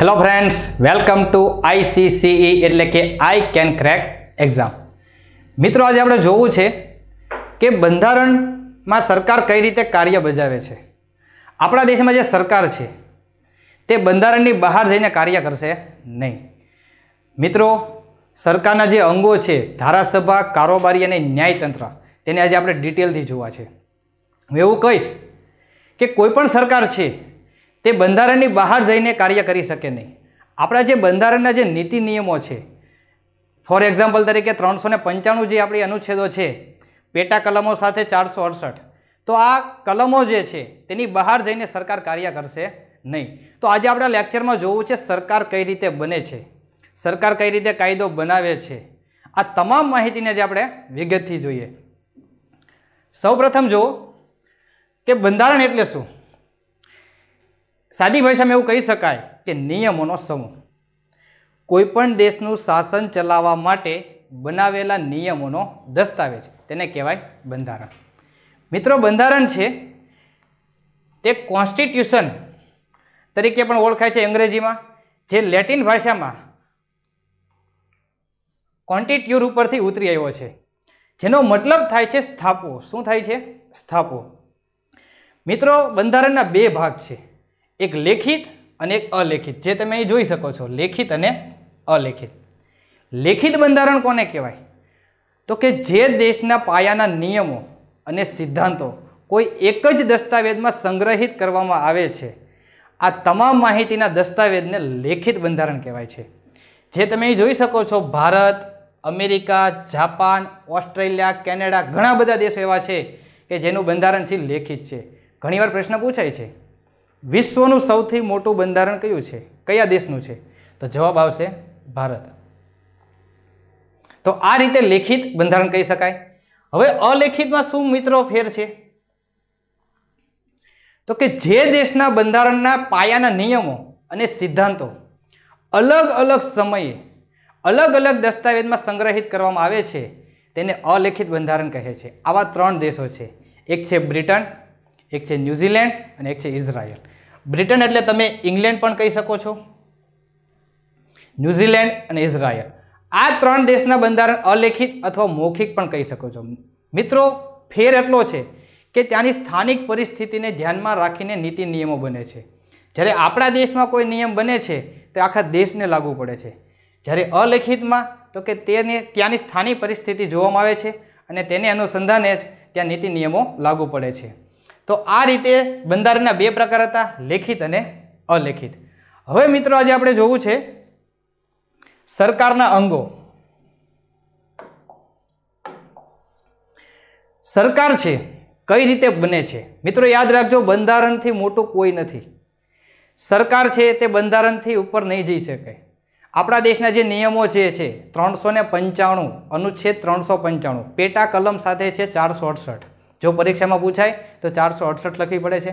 hello friends welcome to ICCE એટલે કે I can crack exam મિત્રો આજે આપણે જોવું છે કે બંધારણમાં સરકાર કઈ રીતે કાર્ય બજાવે છે આપણા દેશમાં જે સરકાર છે તે બંધારણની બહાર જઈને કાર્ય કરશે નહીં મિત્રો સરકારના જે અંગો છે ધારાસભા કારોબારી અને ન્યાયતંત્ર તેને આજે આપણે ડિટેલથી જોવા છે હું એવું કહીશ કે કોઈપણ સરકાર છે તે બંધારણની બહાર જઈને કાર્ય કરી શકે નહીં આપણા જે બંધારણના જે નીતિ નિયમો છે ફોર એક્ઝામ્પલ તરીકે ત્રણસો ને પંચાણું જે આપણી અનુચ્છેદો છે પેટા કલમો સાથે ચારસો અડસઠ તો આ કલમો જે છે તેની બહાર જઈને સરકાર કાર્ય કરશે નહીં તો આજે આપણા લેક્ચરમાં જોવું છે સરકાર કઈ રીતે બને છે સરકાર કઈ રીતે કાયદો બનાવે છે આ તમામ માહિતીને જે આપણે વિગતથી જોઈએ સૌપ્રથમ જો કે બંધારણ એટલે શું સાદી ભાષામાં એવું કહી શકાય કે નિયમોનો સમૂહ કોઈપણ દેશનું શાસન ચલાવવા માટે બનાવેલા નિયમોનો દસ્તાવેજ તેને કહેવાય બંધારણ મિત્રો બંધારણ છે તે કોન્સ્ટિટ્યુશન તરીકે પણ ઓળખાય છે અંગ્રેજીમાં જે લેટિન ભાષામાં કોન્ટિટ્યુર ઉપરથી ઉતરી આવ્યો છે જેનો મતલબ થાય છે સ્થાપો શું થાય છે સ્થાપો મિત્રો બંધારણના બે ભાગ છે એક લેખિત અને એક અલેખિત જે તમે અહીં જોઈ શકો છો લેખિત અને અલેખિત લેખિત બંધારણ કોને કહેવાય તો કે જે દેશના પાયાના નિયમો અને સિદ્ધાંતો કોઈ એક જ દસ્તાવેજમાં સંગ્રહિત કરવામાં આવે છે આ તમામ માહિતીના દસ્તાવેજને લેખિત બંધારણ કહેવાય છે જે તમે જોઈ શકો છો Bharat America Japan Australia Canada ઘણા બધા દેશો એવા છે કે જેનું બંધારણ છે લેખિત છે ઘણીવાર પ્રશ્ન પૂછાય છે વિશ્વનું સૌથી મોટું બંધારણ કયું છે કયા દેશનું છે તો જવાબ આવશે ભારત તો આ રીતે લેખિત બંધારણ કહી શકાય હવે અલેખિતમાં શું મિત્રો ફેર છે તો કે જે દેશના બંધારણના પાયાના નિયમો અને સિદ્ધાંતો અલગ અલગ સમયે અલગ અલગ દસ્તાવેજમાં સંગ્રહિત કરવામાં આવે છે તેને અલેખિત બંધારણ કહે છે આવા ત્રણ દેશો છે એક છે બ્રિટન એક છે ન્યૂઝીલેન્ડ અને એક છે ઇઝરાયલ બ્રિટન એટલે તમે ઇંગ્લેન્ડ પણ કહી શકો છો ન્યૂઝીલેન્ડ અને ઇઝરાયલ આ ત્રણ દેશના બંધારણ અલેખિત અથવા મૌખિક પણ કહી શકો છો મિત્રો ફેર એટલો છે કે ત્યાંની સ્થાનિક પરિસ્થિતિને ધ્યાનમાં રાખીને નીતિ નિયમો બને છે જ્યારે આપણા દેશમાં કોઈ નિયમ બને છે તે આખા દેશને લાગુ પડે છે જ્યારે અલેખિતમાં તો કે તેને ત્યાંની સ્થાનિક પરિસ્થિતિ જોવામાં આવે છે અને તેને અનુસંધાને જ ત્યાં નીતિ નિયમો લાગુ પડે છે તો આ રીતે બંધારણના બે પ્રકાર હતા લેખિત અને અલેખિત હવે મિત્રો આજે આપણે જોવું છે સરકારના અંગો સરકાર છે કઈ રીતે બને છે મિત્રો યાદ રાખજો બંધારણથી મોટું કોઈ નથી સરકાર છે તે બંધારણથી ઉપર નહીં જઈ શકે આપણા દેશના જે નિયમો જે છે ત્રણસો પંચાણું અનુચ્છેદ ત્રણસો પંચાણું પેટા કલમ સાથે છે ચારસો અડસઠ જો પરીક્ષામાં પૂછાય તો ચારસો અડસઠ લખવી પડે છે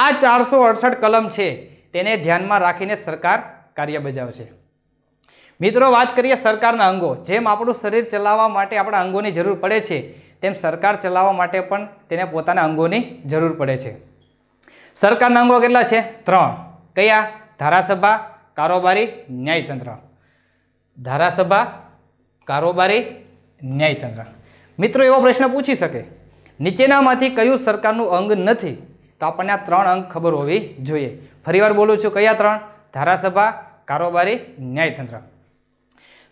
આ ચારસો અડસઠ કલમ છે તેને ધ્યાનમાં રાખીને સરકાર કાર્ય બજાવશે મિત્રો વાત કરીએ સરકારના અંગો જેમ આપણું શરીર ચલાવવા માટે આપણા અંગોની જરૂર પડે છે તેમ સરકાર ચલાવવા માટે પણ તેને પોતાના અંગોની જરૂર પડે છે સરકારના અંગો કેટલા છે ત્રણ કયા ધારાસભા કારોબારી ન્યાયતંત્ર ધારાસભા કારોબારી ન્યાયતંત્ર મિત્રો એવો પ્રશ્ન પૂછી શકે નીચેનામાંથી કયું સરકારનું અંગ નથી તો આપણને આ ત્રણ અંગ ખબર હોવી જોઈએ ફરીવાર બોલું છું કયા ત્રણ ધારાસભા કારોબારી ન્યાયતંત્ર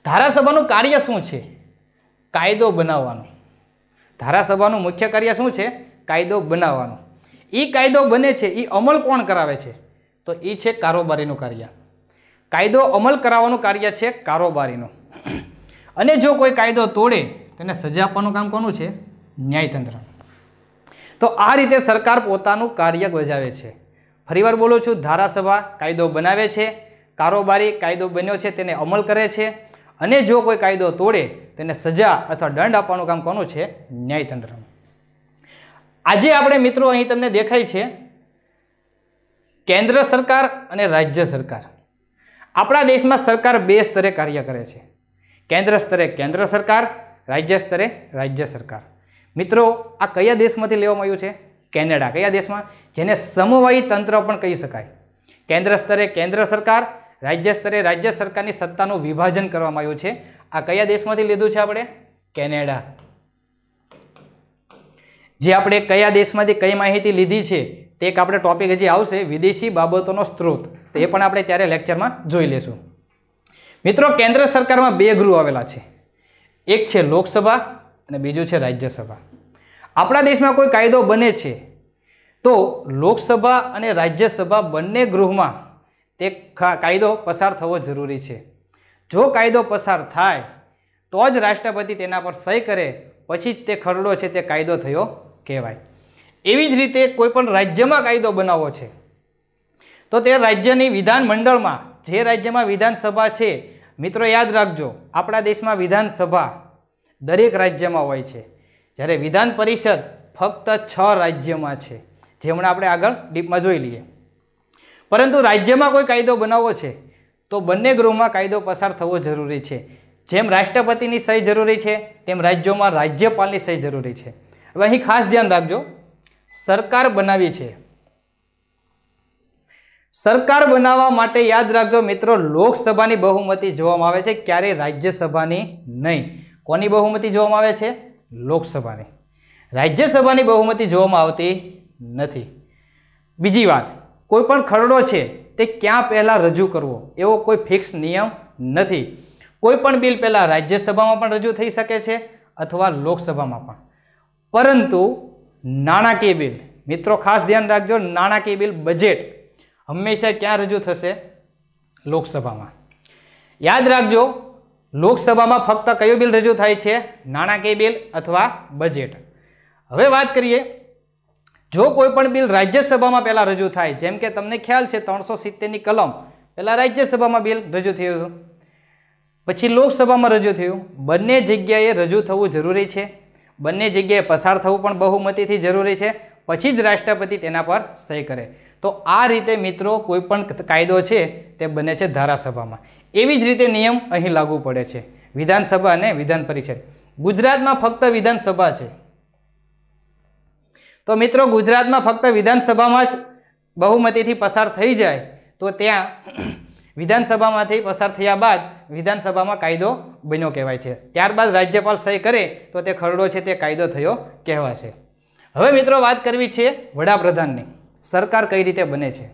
ધારાસભાનું કાર્ય શું છે કાયદો બનાવવાનો ધારાસભાનું મુખ્ય કાર્ય શું છે કાયદો બનાવવાનો એ કાયદો બને છે એ અમલ કોણ કરાવે છે તો એ છે કારોબારીનું કાર્ય કાયદો અમલ કરાવવાનું કાર્ય છે કારોબારીનું અને જો કોઈ કાયદો તોડે તેને સજા આપવાનું કામ કોનું છે ન્યાયતંત્ર તો આ રીતે સરકાર પોતાનું કાર્ય ગજાવે છે ફરીવાર બોલું છું ધારાસભા કાયદો બનાવે છે કારોબારી કાયદો બન્યો છે તેને અમલ કરે છે અને જો કોઈ કાયદો તોડે તેને સજા અથવા દંડ આપવાનું કામ કોનું છે ન્યાયતંત્રનું આજે આપણે મિત્રો અહીં તમને દેખાય છે કેન્દ્ર સરકાર અને રાજ્ય સરકાર આપણા દેશમાં સરકાર બે સ્તરે કાર્ય કરે છે કેન્દ્ર સ્તરે કેન્દ્ર સરકાર રાજ્ય સ્તરે રાજ્ય સરકાર મિત્રો આ કયા દેશમાંથી લેવામાં આવ્યું છે કેનેડા કયા દેશમાં જેને સમવાયી તંત્ર પણ કહી શકાય કેન્દ્ર સ્તરે કેન્દ્ર સરકાર રાજ્ય સ્તરે રાજ્ય સરકારની સત્તાનું વિભાજન કરવામાં આવ્યું છે આ કયા દેશમાંથી લીધું છે આપણે કેનેડા જે આપણે કયા દેશમાંથી કઈ માહિતી લીધી છે તે એક આપણે ટોપિક હજી આવશે વિદેશી બાબતોનો સ્ત્રોત તો એ પણ આપણે ત્યારે લેક્ચરમાં જોઈ લેશું મિત્રો કેન્દ્ર સરકારમાં બે ગૃહ આવેલા છે એક છે લોકસભા અને બીજું છે રાજ્યસભા આપણા દેશમાં કોઈ કાયદો બને છે તો લોકસભા અને રાજ્યસભા બંને ગૃહમાં તે કાયદો પસાર થવો જરૂરી છે જો કાયદો પસાર થાય તો જ રાષ્ટ્રપતિ તેના પર સહી કરે પછી જ તે ખરડો છે તે કાયદો થયો કહેવાય એવી જ રીતે કોઈપણ રાજ્યમાં કાયદો બનાવવો છે તો તે રાજ્યની વિધાનમંડળમાં જે રાજ્યમાં વિધાનસભા છે મિત્રો યાદ રાખજો આપણા દેશમાં વિધાનસભા દરેક રાજ્યમાં હોય છે જ્યારે વિધાન પરિષદ ફક્ત છ રાજ્યમાં છે જે હમણાં આપણે આગળ ડીપમાં જોઈ લઈએ પરંતુ રાજ્યમાં કોઈ કાયદો બનાવવો છે તો બંને ગૃહમાં કાયદો પસાર થવો જરૂરી છે જેમ રાષ્ટ્રપતિની સહી જરૂરી છે તેમ રાજ્યોમાં રાજ્યપાલની સહી જરૂરી છે હવે અહીં ખાસ ધ્યાન રાખજો સરકાર બનાવી છે સરકાર બનાવવા માટે યાદ રાખજો મિત્રો લોકસભાની બહુમતી જોવામાં આવે છે ક્યારેય રાજ્યસભાની નહીં કોની બહુમતી જોવામાં આવે છે લોકસભાની રાજ્યસભાની બહુમતી જોવામાં આવતી નથી બીજી વાત કોઈ પણ ખરડો છે તે ક્યાં પહેલાં રજૂ કરવો એવો કોઈ ફિક્સ નિયમ નથી કોઈ પણ બિલ પહેલાં રાજ્યસભામાં પણ રજૂ થઈ શકે છે અથવા લોકસભામાં પણ પરંતુ નાણાકીય બિલ મિત્રો ખાસ ધ્યાન રાખજો નાણાકીય બિલ બજેટ હંમેશા ક્યાં રજૂ થશે લોકસભામાં યાદ રાખજો લોકસભામાં ફક્ત કયું બિલ રજૂ થાય છે નાણાકીય બિલ અથવા બજેટ હવે વાત કરીએ જો કોઈ પણ બિલ રાજ્યસભામાં પહેલાં રજૂ થાય જેમ કે તમને ખ્યાલ છે ત્રણસો સિત્તેરની કલમ પહેલાં રાજ્યસભામાં બિલ રજૂ થયું હતું પછી લોકસભામાં રજૂ થયું બંને જગ્યાએ રજૂ થવું જરૂરી છે બંને જગ્યાએ પસાર થવું પણ બહુમતીથી જરૂરી છે પછી જ રાષ્ટ્રપતિ તેના પર સહી કરે તો આ રીતે મિત્રો કોઈ પણ કાયદો છે તે બને છે ધારાસભામાં એવી જ રીતે નિયમ અહીં લાગુ પડે છે વિધાનસભા અને વિધાન પરિષદ ગુજરાતમાં ફક્ત વિધાનસભા છે તો મિત્રો ગુજરાતમાં ફક્ત વિધાનસભામાં જ બહુમતીથી પસાર થઈ જાય તો ત્યાં વિધાનસભામાંથી પસાર થયા બાદ વિધાનસભામાં કાયદો બન્યો કહેવાય છે ત્યારબાદ રાજ્યપાલ સહી કરે તો તે ખરડો છે તે કાયદો થયો કહેવાશે હવે મિત્રો વાત કરવી છે વડાપ્રધાનની સરકાર કઈ રીતે બને છે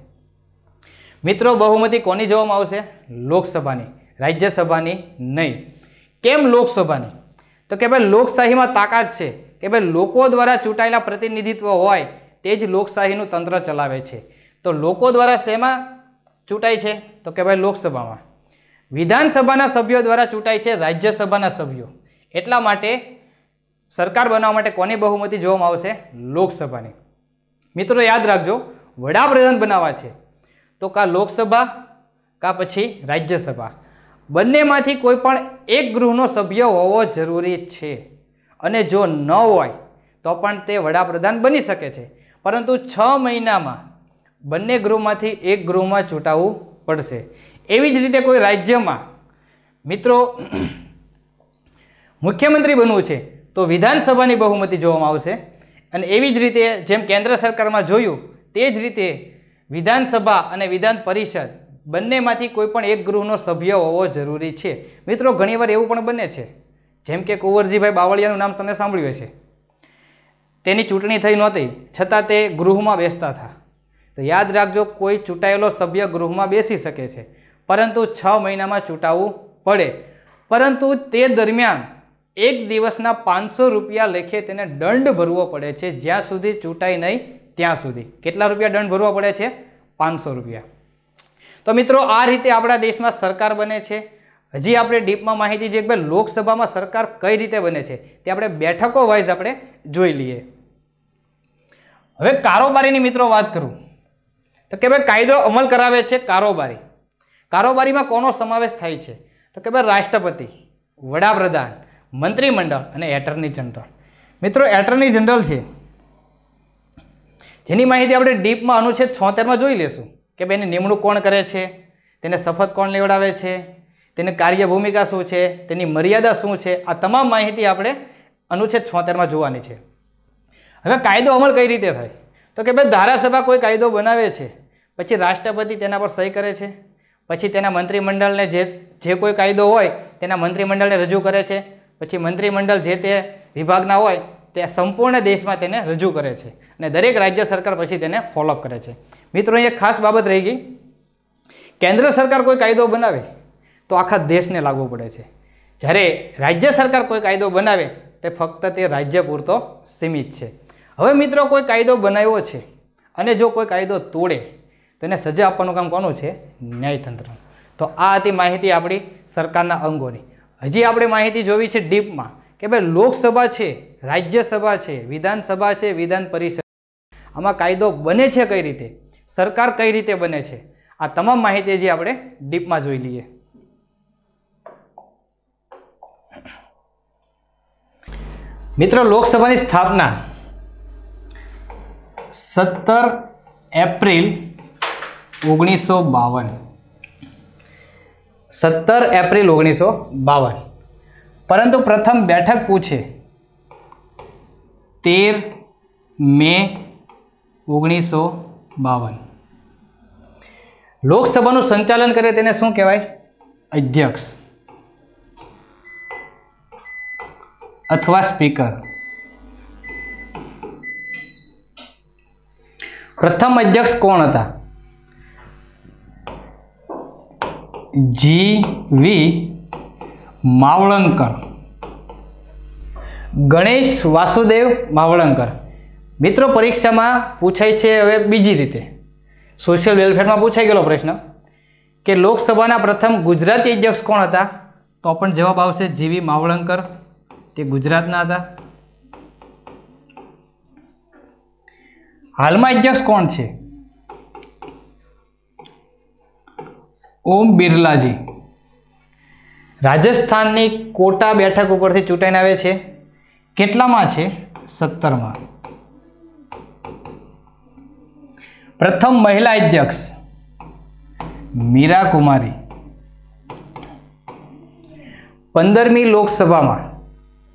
મિત્રો બહુમતી કોની જોવામાં આવશે લોકસભાની રાજ્યસભાની નહીં કેમ લોકસભાની તો કે ભાઈ લોકશાહીમાં તાકાત છે કે ભાઈ લોકો દ્વારા ચૂંટાયેલા પ્રતિનિધિત્વ હોય તે જ લોકશાહીનું તંત્ર ચલાવે છે તો લોકો દ્વારા શેમાં ચૂંટાય છે તો કે ભાઈ લોકસભામાં વિધાનસભાના સભ્યો દ્વારા ચૂંટાય છે રાજ્યસભાના સભ્યો એટલા માટે સરકાર બનાવવા માટે કોની બહુમતી જોવામાં આવશે લોકસભાની મિત્રો યાદ રાખજો વડાપ્રધાન બનાવવા છે તો કા લોકસભા કાં પછી રાજ્યસભા બંનેમાંથી કોઈ પણ એક ગૃહનો સભ્ય હોવો જરૂરી છે અને જો ન હોય તો પણ તે વડાપ્રધાન બની શકે છે પરંતુ છ મહિનામાં બંને ગૃહમાંથી એક ગૃહમાં ચૂંટાવવું પડશે એવી જ રીતે કોઈ રાજ્યમાં મિત્રો મુખ્યમંત્રી બનવું છે તો વિધાનસભાની બહુમતી જોવામાં આવશે અને એવી જ રીતે જેમ કેન્દ્ર સરકારમાં જોયું તે જ રીતે વિધાનસભા અને વિધાન પરિષદ બંનેમાંથી કોઈ પણ એક ગૃહનો સભ્ય હોવો જરૂરી છે મિત્રો ઘણીવાર એવું પણ બને છે જેમ કે કુંવરજીભાઈ બાવળિયાનું નામ તમે સાંભળ્યું છે તેની ચૂંટણી થઈ નહોતી છતાં તે ગૃહમાં બેસતા હતા તો યાદ રાખજો કોઈ ચૂંટાયેલો સભ્ય ગૃહમાં બેસી શકે છે પરંતુ છ મહિનામાં ચૂંટાવવું પડે પરંતુ તે દરમિયાન એક દિવસના પાંચસો રૂપિયા લેખે તેને દંડ ભરવો પડે છે જ્યાં સુધી ચૂંટાઈ નહીં ત્યાં સુધી કેટલા રૂપિયા દંડ ભરવા પડે છે પાંચસો રૂપિયા તો મિત્રો આ રીતે આપણા દેશમાં સરકાર બને છે હજી આપણે ડીપમાં માહિતી જે ભાઈ લોકસભામાં સરકાર કઈ રીતે બને છે તે આપણે બેઠકો વાઇઝ આપણે જોઈ લઈએ હવે કારોબારીની મિત્રો વાત કરું તો કે ભાઈ કાયદો અમલ કરાવે છે કારોબારી કારોબારીમાં કોનો સમાવેશ થાય છે તો કે ભાઈ રાષ્ટ્રપતિ વડાપ્રધાન મંત્રીમંડળ અને એટર્ની જનરલ મિત્રો એટર્ની જનરલ છે જેની માહિતી આપણે ડીપમાં અનુચ્છેદ છોતેરમાં જોઈ લઈશું કે ભાઈ એની નિમણૂક કોણ કરે છે તેને શપથ કોણ લેવડાવે છે તેની ભૂમિકા શું છે તેની મર્યાદા શું છે આ તમામ માહિતી આપણે અનુચ્છેદ છોતેરમાં જોવાની છે હવે કાયદો અમલ કઈ રીતે થાય તો કે ભાઈ ધારાસભા કોઈ કાયદો બનાવે છે પછી રાષ્ટ્રપતિ તેના પર સહી કરે છે પછી તેના મંત્રીમંડળને જે જે કોઈ કાયદો હોય તેના મંત્રીમંડળને રજૂ કરે છે પછી મંત્રીમંડળ જે તે વિભાગના હોય તે સંપૂર્ણ દેશમાં તેને રજૂ કરે છે અને દરેક રાજ્ય સરકાર પછી તેને ફોલોઅપ કરે છે મિત્રો એક ખાસ બાબત રહી ગઈ કેન્દ્ર સરકાર કોઈ કાયદો બનાવે તો આખા દેશને લાગુ પડે છે જ્યારે રાજ્ય સરકાર કોઈ કાયદો બનાવે તે ફક્ત તે રાજ્ય પૂરતો સીમિત છે હવે મિત્રો કોઈ કાયદો બનાવ્યો છે અને જો કોઈ કાયદો તોડે તો એને સજા આપવાનું કામ કોનું છે ન્યાયતંત્રનું તો આ હતી માહિતી આપણી સરકારના અંગોની હજી આપણે માહિતી જોવી છે ડીપમાં કે ભાઈ લોકસભા છે રાજ્યસભા છે વિધાનસભા છે વિધાન પરિષદ આમાં કાયદો બને છે કઈ રીતે સરકાર કઈ રીતે બને છે આ તમામ માહિતી જે આપણે ડીપમાં જોઈ લઈએ મિત્રો લોકસભાની સ્થાપના સત્તર એપ્રિલ ઓગણીસો બાવન સત્તર એપ્રિલ ઓગણીસો બાવન પરંતુ પ્રથમ બેઠક પૂછે તેર મે ઓગણીસો બાવન લોકસભાનું સંચાલન કરે તેને શું કહેવાય અધ્યક્ષ અથવા સ્પીકર પ્રથમ અધ્યક્ષ કોણ હતા જી વી માવળંકર ગણેશ વાસુદેવ માવળંકર મિત્રો પરીક્ષામાં પૂછાય છે હવે બીજી રીતે સોશિયલ વેલફેરમાં પૂછાઈ ગયેલો પ્રશ્ન કે લોકસભાના પ્રથમ ગુજરાતી અધ્યક્ષ કોણ હતા તો પણ જવાબ આવશે જીવી માવળંકર તે ગુજરાતના હતા હાલમાં અધ્યક્ષ કોણ છે ઓમ બિરલાજી રાજસ્થાનની કોટા બેઠક ઉપરથી ચૂંટાઈને આવે છે કેટલામાં છે સત્તરમાં પ્રથમ મહિલા અધ્યક્ષ મીરા કુમારી પંદરમી લોકસભામાં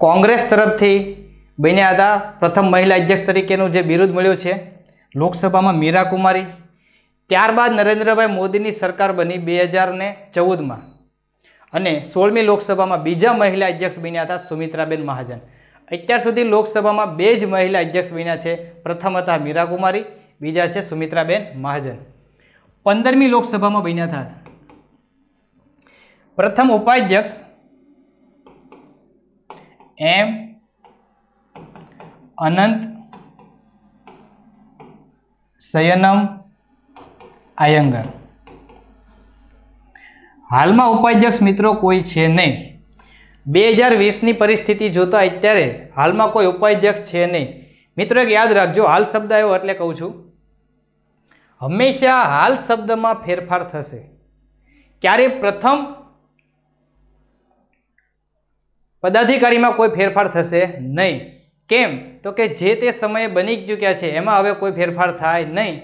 કોંગ્રેસ તરફથી બન્યા હતા પ્રથમ મહિલા અધ્યક્ષ તરીકેનું જે બિરુદ મળ્યું છે લોકસભામાં મીરા કુમારી ત્યારબાદ નરેન્દ્રભાઈ મોદીની સરકાર બની બે હજાર ને ચૌદમાં અને સોળમી લોકસભામાં બીજા મહિલા અધ્યક્ષ બન્યા હતા સુમિત્રાબેન મહાજન અત્યાર સુધી લોકસભામાં બે જ મહિલા અધ્યક્ષ બન્યા છે પ્રથમ હતા મીરાકુમારી બીજા છે સુમિત્રાબેન મહાજન પંદરમી લોકસભામાં બન્યા હતા પ્રથમ ઉપાધ્યક્ષ એમ અનંત સયનમ આયંગર હાલમાં ઉપાધ્યક્ષ મિત્રો કોઈ છે નહીં બે હજાર વીસની પરિસ્થિતિ જોતાં અત્યારે હાલમાં કોઈ ઉપાધ્યક્ષ છે નહીં મિત્રો એક યાદ રાખજો હાલ શબ્દ આવ્યો એટલે કહું છું હંમેશા હાલ શબ્દમાં ફેરફાર થશે ક્યારે પ્રથમ પદાધિકારીમાં કોઈ ફેરફાર થશે નહીં કેમ તો કે જે તે સમયે બની ચૂક્યા છે એમાં હવે કોઈ ફેરફાર થાય નહીં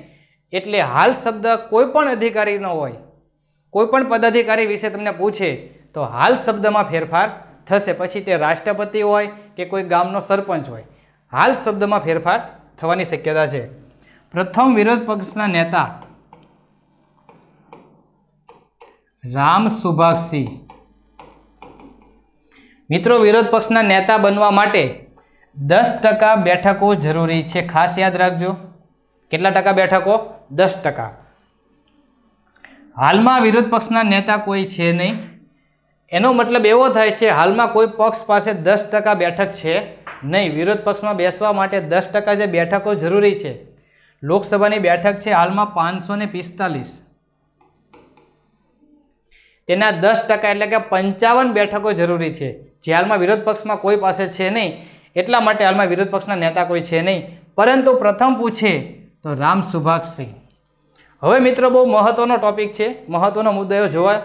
એટલે હાલ શબ્દ કોઈ પણ અધિકારી ન હોય કોઈપણ પદાધિકારી વિશે તમને પૂછે તો હાલ શબ્દમાં ફેરફાર થશે પછી તે રાષ્ટ્રપતિ હોય કે કોઈ ગામનો સરપંચ હોય હાલ શબ્દમાં ફેરફાર થવાની શક્યતા છે પ્રથમ વિરોધ પક્ષના નેતા રામ સુભાગસિંહ મિત્રો વિરોધ પક્ષના નેતા બનવા માટે દસ ટકા બેઠકો જરૂરી છે ખાસ યાદ રાખજો કેટલા ટકા બેઠકો દસ ટકા હાલમાં વિરોધ પક્ષના નેતા કોઈ છે નહીં એનો મતલબ એવો થાય છે હાલમાં કોઈ પક્ષ પાસે દસ ટકા બેઠક છે નહીં વિરોધ પક્ષમાં બેસવા માટે દસ ટકા જે બેઠકો જરૂરી છે લોકસભાની બેઠક છે હાલમાં પાંચસો પિસ્તાલીસ તેના દસ ટકા એટલે કે પંચાવન બેઠકો જરૂરી છે જે હાલમાં વિરોધ પક્ષમાં કોઈ પાસે છે નહીં એટલા માટે હાલમાં વિરોધ પક્ષના નેતા કોઈ છે નહીં પરંતુ પ્રથમ પૂછે તો રામ સુભાગસિંહ હવે મિત્રો બહુ મહત્વનો ટોપિક છે મહત્વનો મુદ્દાઓ જોવા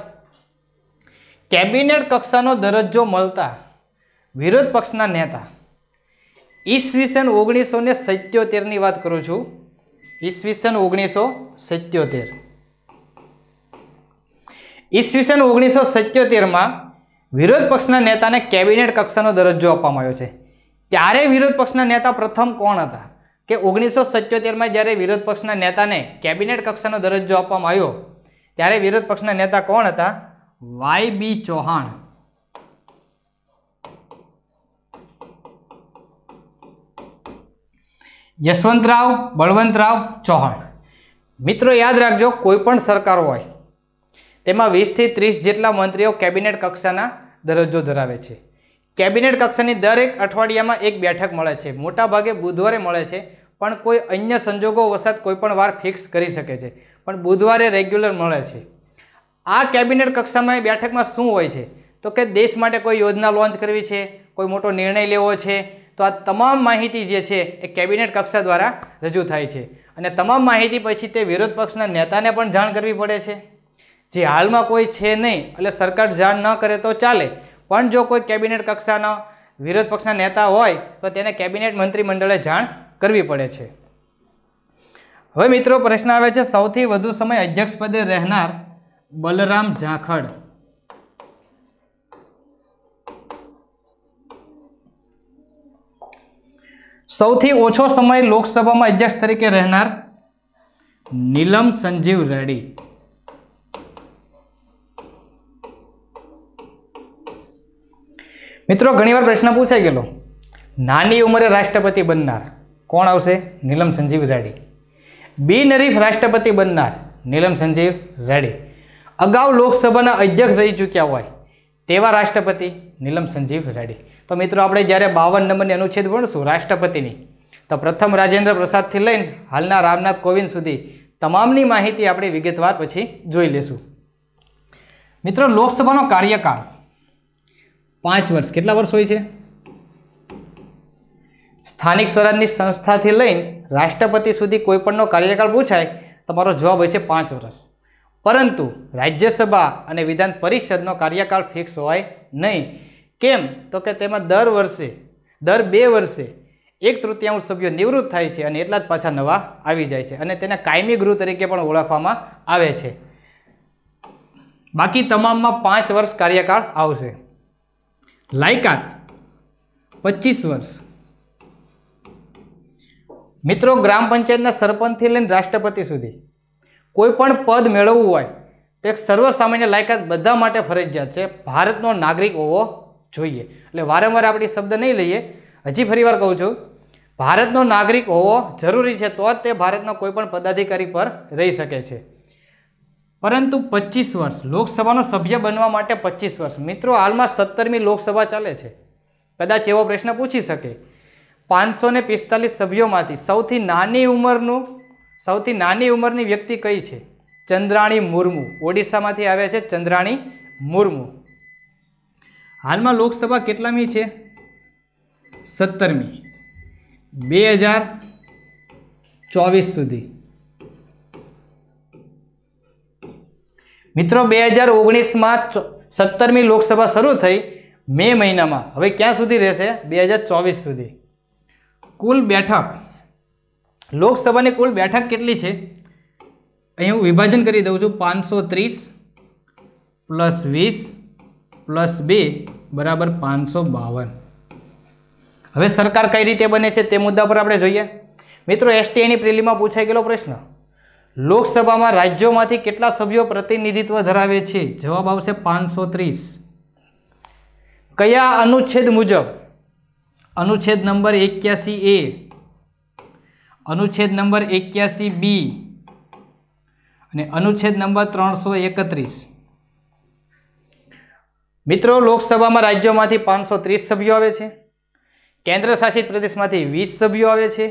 કેબિનેટ કક્ષાનો દરજ્જો મળતા વિરોધ પક્ષના નેતા ઈસવીસન ઓગણીસો ને સત્યોતેરની વાત કરું છું ઈસવીસન ઓગણીસો સત્યોતેર ઈસવીસન ઓગણીસો સત્યોતેરમાં વિરોધ પક્ષના નેતાને કેબિનેટ કક્ષાનો દરજ્જો આપવામાં આવ્યો છે ત્યારે વિરોધ પક્ષના નેતા પ્રથમ કોણ હતા કે ઓગણીસો સત્યોતેરમાં જ્યારે વિરોધ પક્ષના નેતાને કેબિનેટ કક્ષાનો દરજ્જો આપવામાં આવ્યો ત્યારે વિરોધ પક્ષના નેતા કોણ હતા વાય બી ચૌહાણ યશવંતરાવ બળવંતરાવ ચૌહાણ મિત્રો યાદ રાખજો કોઈપણ સરકાર હોય તેમાં વીસથી ત્રીસ જેટલા મંત્રીઓ કેબિનેટ કક્ષાના દરજ્જો ધરાવે છે કેબિનેટ કક્ષાની દરેક અઠવાડિયામાં એક બેઠક મળે છે મોટાભાગે બુધવારે મળે છે પણ કોઈ અન્ય સંજોગો વસાત કોઈપણ વાર ફિક્સ કરી શકે છે પણ બુધવારે રેગ્યુલર મળે છે આ કેબિનેટ કક્ષામાં બેઠકમાં શું હોય છે તો કે દેશ માટે કોઈ યોજના લોન્ચ કરવી છે કોઈ મોટો નિર્ણય લેવો છે તો આ તમામ માહિતી જે છે એ કેબિનેટ કક્ષા દ્વારા રજૂ થાય છે અને તમામ માહિતી પછી તે વિરોધ પક્ષના નેતાને પણ જાણ કરવી પડે છે જે હાલમાં કોઈ છે નહીં એટલે સરકાર જાણ ન કરે તો ચાલે પણ જો કોઈ કેબિનેટ કક્ષાનો વિરોધ પક્ષના નેતા હોય તો તેને કેબિનેટ મંત્રીમંડળે જાણ કરવી પડે છે હવે મિત્રો પ્રશ્ન આવે છે સૌથી વધુ સમય અધ્યક્ષ પદે રહેનાર બલરામ ઝાખડ સૌથી ઓછો સમય લોકસભામાં અધ્યક્ષ તરીકે રહેનાર નીલમ સંજીવ રેડ્ડી મિત્રો ઘણીવાર પ્રશ્ન પૂછાઈ ગયેલો નાની ઉંમરે રાષ્ટ્રપતિ બનનાર કોણ આવશે નીલમ સંજીવ રેડ્ડી બિનહરીફ રાષ્ટ્રપતિ બનનાર નીલમ સંજીવ રેડ્ડી અગાઉ લોકસભાના અધ્યક્ષ રહી ચૂક્યા હોય તેવા રાષ્ટ્રપતિ નીલમ સંજીવ રેડ્ડી તો મિત્રો આપણે જ્યારે બાવન નંબરની અનુચ્છેદ ભણશું રાષ્ટ્રપતિની તો પ્રથમ રાજેન્દ્ર પ્રસાદથી લઈને હાલના રામનાથ કોવિંદ સુધી તમામની માહિતી આપણે વિગતવાર પછી જોઈ લેશું મિત્રો લોકસભાનો કાર્યકાળ પાંચ વર્ષ કેટલા વર્ષ હોય છે સ્થાનિક સ્વરાજની સંસ્થાથી લઈને રાષ્ટ્રપતિ સુધી કોઈપણનો કાર્યકાળ પૂછાય તમારો જવાબ હોય છે પાંચ વર્ષ પરંતુ રાજ્યસભા અને વિધાન પરિષદનો કાર્યકાળ ફિક્સ હોય નહીં કેમ તો કે તેમાં દર વર્ષે દર બે વર્ષે એક તૃતીયાંશ સભ્યો નિવૃત્ત થાય છે અને એટલા જ પાછા નવા આવી જાય છે અને તેને કાયમી ગૃહ તરીકે પણ ઓળખવામાં આવે છે બાકી તમામમાં પાંચ વર્ષ કાર્યકાળ આવશે લાયકાત પચીસ વર્ષ મિત્રો ગ્રામ પંચાયતના સરપંચથી લઈને રાષ્ટ્રપતિ સુધી કોઈ પણ પદ મેળવવું હોય તો એક સર્વસામાન્ય લાયકાત બધા માટે ફરજિયાત છે ભારતનો નાગરિક હોવો જોઈએ એટલે વારંવાર આપણી શબ્દ નહીં લઈએ હજી ફરીવાર કહું છું ભારતનો નાગરિક હોવો જરૂરી છે તો જ તે ભારતનો કોઈપણ પદાધિકારી પર રહી શકે છે પરંતુ પચીસ વર્ષ લોકસભાનો સભ્ય બનવા માટે પચીસ વર્ષ મિત્રો હાલમાં સત્તરમી લોકસભા ચાલે છે કદાચ એવો પ્રશ્ન પૂછી શકે પાંચસો ને પિસ્તાલીસ સભ્યોમાંથી સૌથી નાની ઉંમરનું સૌથી નાની ઉંમરની વ્યક્તિ કઈ છે ચંદ્રાણી મુર્મુ ઓડિશામાંથી આવ્યા છે ચંદ્રાણી મુર્મુ હાલમાં લોકસભા કેટલામી છે સત્તરમી બે હજાર ચોવીસ સુધી મિત્રો બે હજાર ઓગણીસમાં સત્તરમી લોકસભા શરૂ થઈ મે મહિનામાં હવે ક્યાં સુધી રહેશે બે હજાર ચોવીસ સુધી કુલ બેઠક લોકસભાની કુલ બેઠક કેટલી છે અહીં હું વિભાજન કરી દઉં છું પાંચસો ત્રીસ પ્લસ વીસ પ્લસ બે બરાબર પાંચસો બાવન હવે સરકાર કઈ રીતે બને છે તે મુદ્દા પર આપણે જોઈએ મિત્રો એસટીઆઈની e પ્રિલીમાં પૂછાઈ ગયેલો પ્રશ્ન લોકસભામાં રાજ્યોમાંથી કેટલા સભ્યો પ્રતિનિધિત્વ ધરાવે છે જવાબ આવશે પાંચસો ત્રીસ કયા અનુચ્છેદ મુજબ અનુચ્છેદ નંબર એક્યાસી એ અનુચ્છેદ નંબર એક્યાસી બી અને અનુચ્છેદ નંબર ત્રણસો એકત્રીસ મિત્રો લોકસભામાં રાજ્યોમાંથી પાંચસો ત્રીસ સભ્યો આવે છે કેન્દ્રશાસિત પ્રદેશમાંથી વીસ સભ્યો આવે છે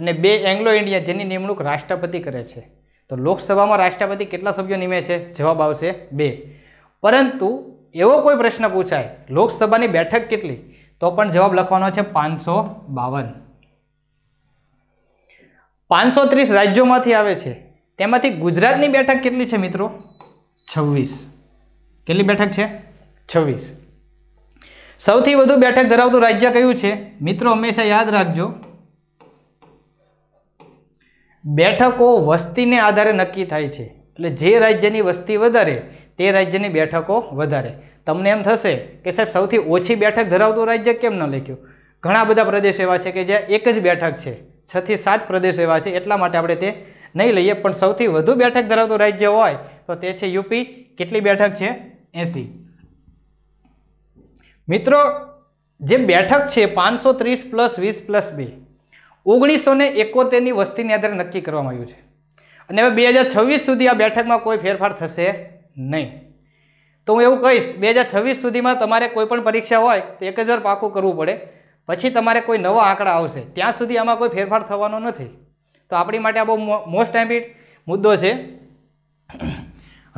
અને બે એંગ્લો ઇન્ડિયા જેની નિમણૂક રાષ્ટ્રપતિ કરે છે તો લોકસભામાં રાષ્ટ્રપતિ કેટલા સભ્યો નિમે છે જવાબ આવશે બે પરંતુ એવો કોઈ પ્રશ્ન પૂછાય લોકસભાની બેઠક કેટલી તો પણ જવાબ લખવાનો છે પાંચસો બાવન પાંચસો ત્રીસ રાજ્યોમાંથી આવે છે તેમાંથી ગુજરાતની બેઠક કેટલી છે મિત્રો છવ્વીસ કેટલી બેઠક છે છવ્વીસ સૌથી વધુ બેઠક ધરાવતું રાજ્ય કયું છે મિત્રો હંમેશા યાદ રાખજો બેઠકો વસ્તીને આધારે નક્કી થાય છે એટલે જે રાજ્યની વસ્તી વધારે તે રાજ્યની બેઠકો વધારે તમને એમ થશે કે સાહેબ સૌથી ઓછી બેઠક ધરાવતું રાજ્ય કેમ ન લખ્યું ઘણા બધા પ્રદેશ એવા છે કે જ્યાં એક જ બેઠક છે છથી સાત પ્રદેશ એવા છે એટલા માટે આપણે તે નહીં લઈએ પણ સૌથી વધુ બેઠક ધરાવતું રાજ્ય હોય તો તે છે યુપી કેટલી બેઠક છે એંસી મિત્રો જે બેઠક છે પાંચસો ત્રીસ પ્લસ વીસ પ્લસ બી ઓગણીસો ને એકોતેરની વસ્તીની આધારે નક્કી કરવામાં આવ્યું છે અને હવે બે હજાર છવ્વીસ સુધી આ બેઠકમાં કોઈ ફેરફાર થશે નહીં તો હું એવું કહીશ બે હજાર છવ્વીસ સુધીમાં તમારે કોઈ પણ પરીક્ષા હોય તો એક હજાર પાકું કરવું પડે પછી તમારે કોઈ નવો આંકડા આવશે ત્યાં સુધી આમાં કોઈ ફેરફાર થવાનો નથી તો આપણી માટે આ બહુ મોસ્ટ એમ્પિટ મુદ્દો છે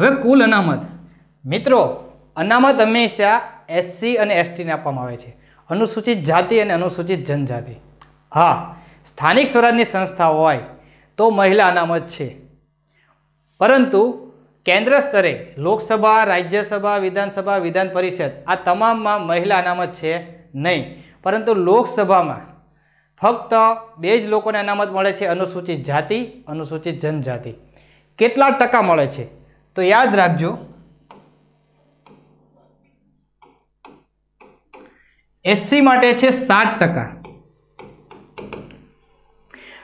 હવે કુલ અનામત મિત્રો અનામત હંમેશા એસસી અને એસટીને આપવામાં આવે છે અનુસૂચિત જાતિ અને અનુસૂચિત જનજાતિ હા સ્થાનિક સ્વરાજની સંસ્થા હોય તો મહિલા અનામત છે પરંતુ કેન્દ્ર સ્તરે લોકસભા રાજ્યસભા વિધાનસભા વિધાન પરિષદ આ તમામમાં મહિલા અનામત છે નહીં પરંતુ લોકસભામાં ફક્ત બે જ લોકોને અનામત મળે છે અનુસૂચિત જાતિ અનુસૂચિત જનજાતિ કેટલા ટકા મળે છે તો યાદ રાખજો એસસી માટે છે સાત ટકા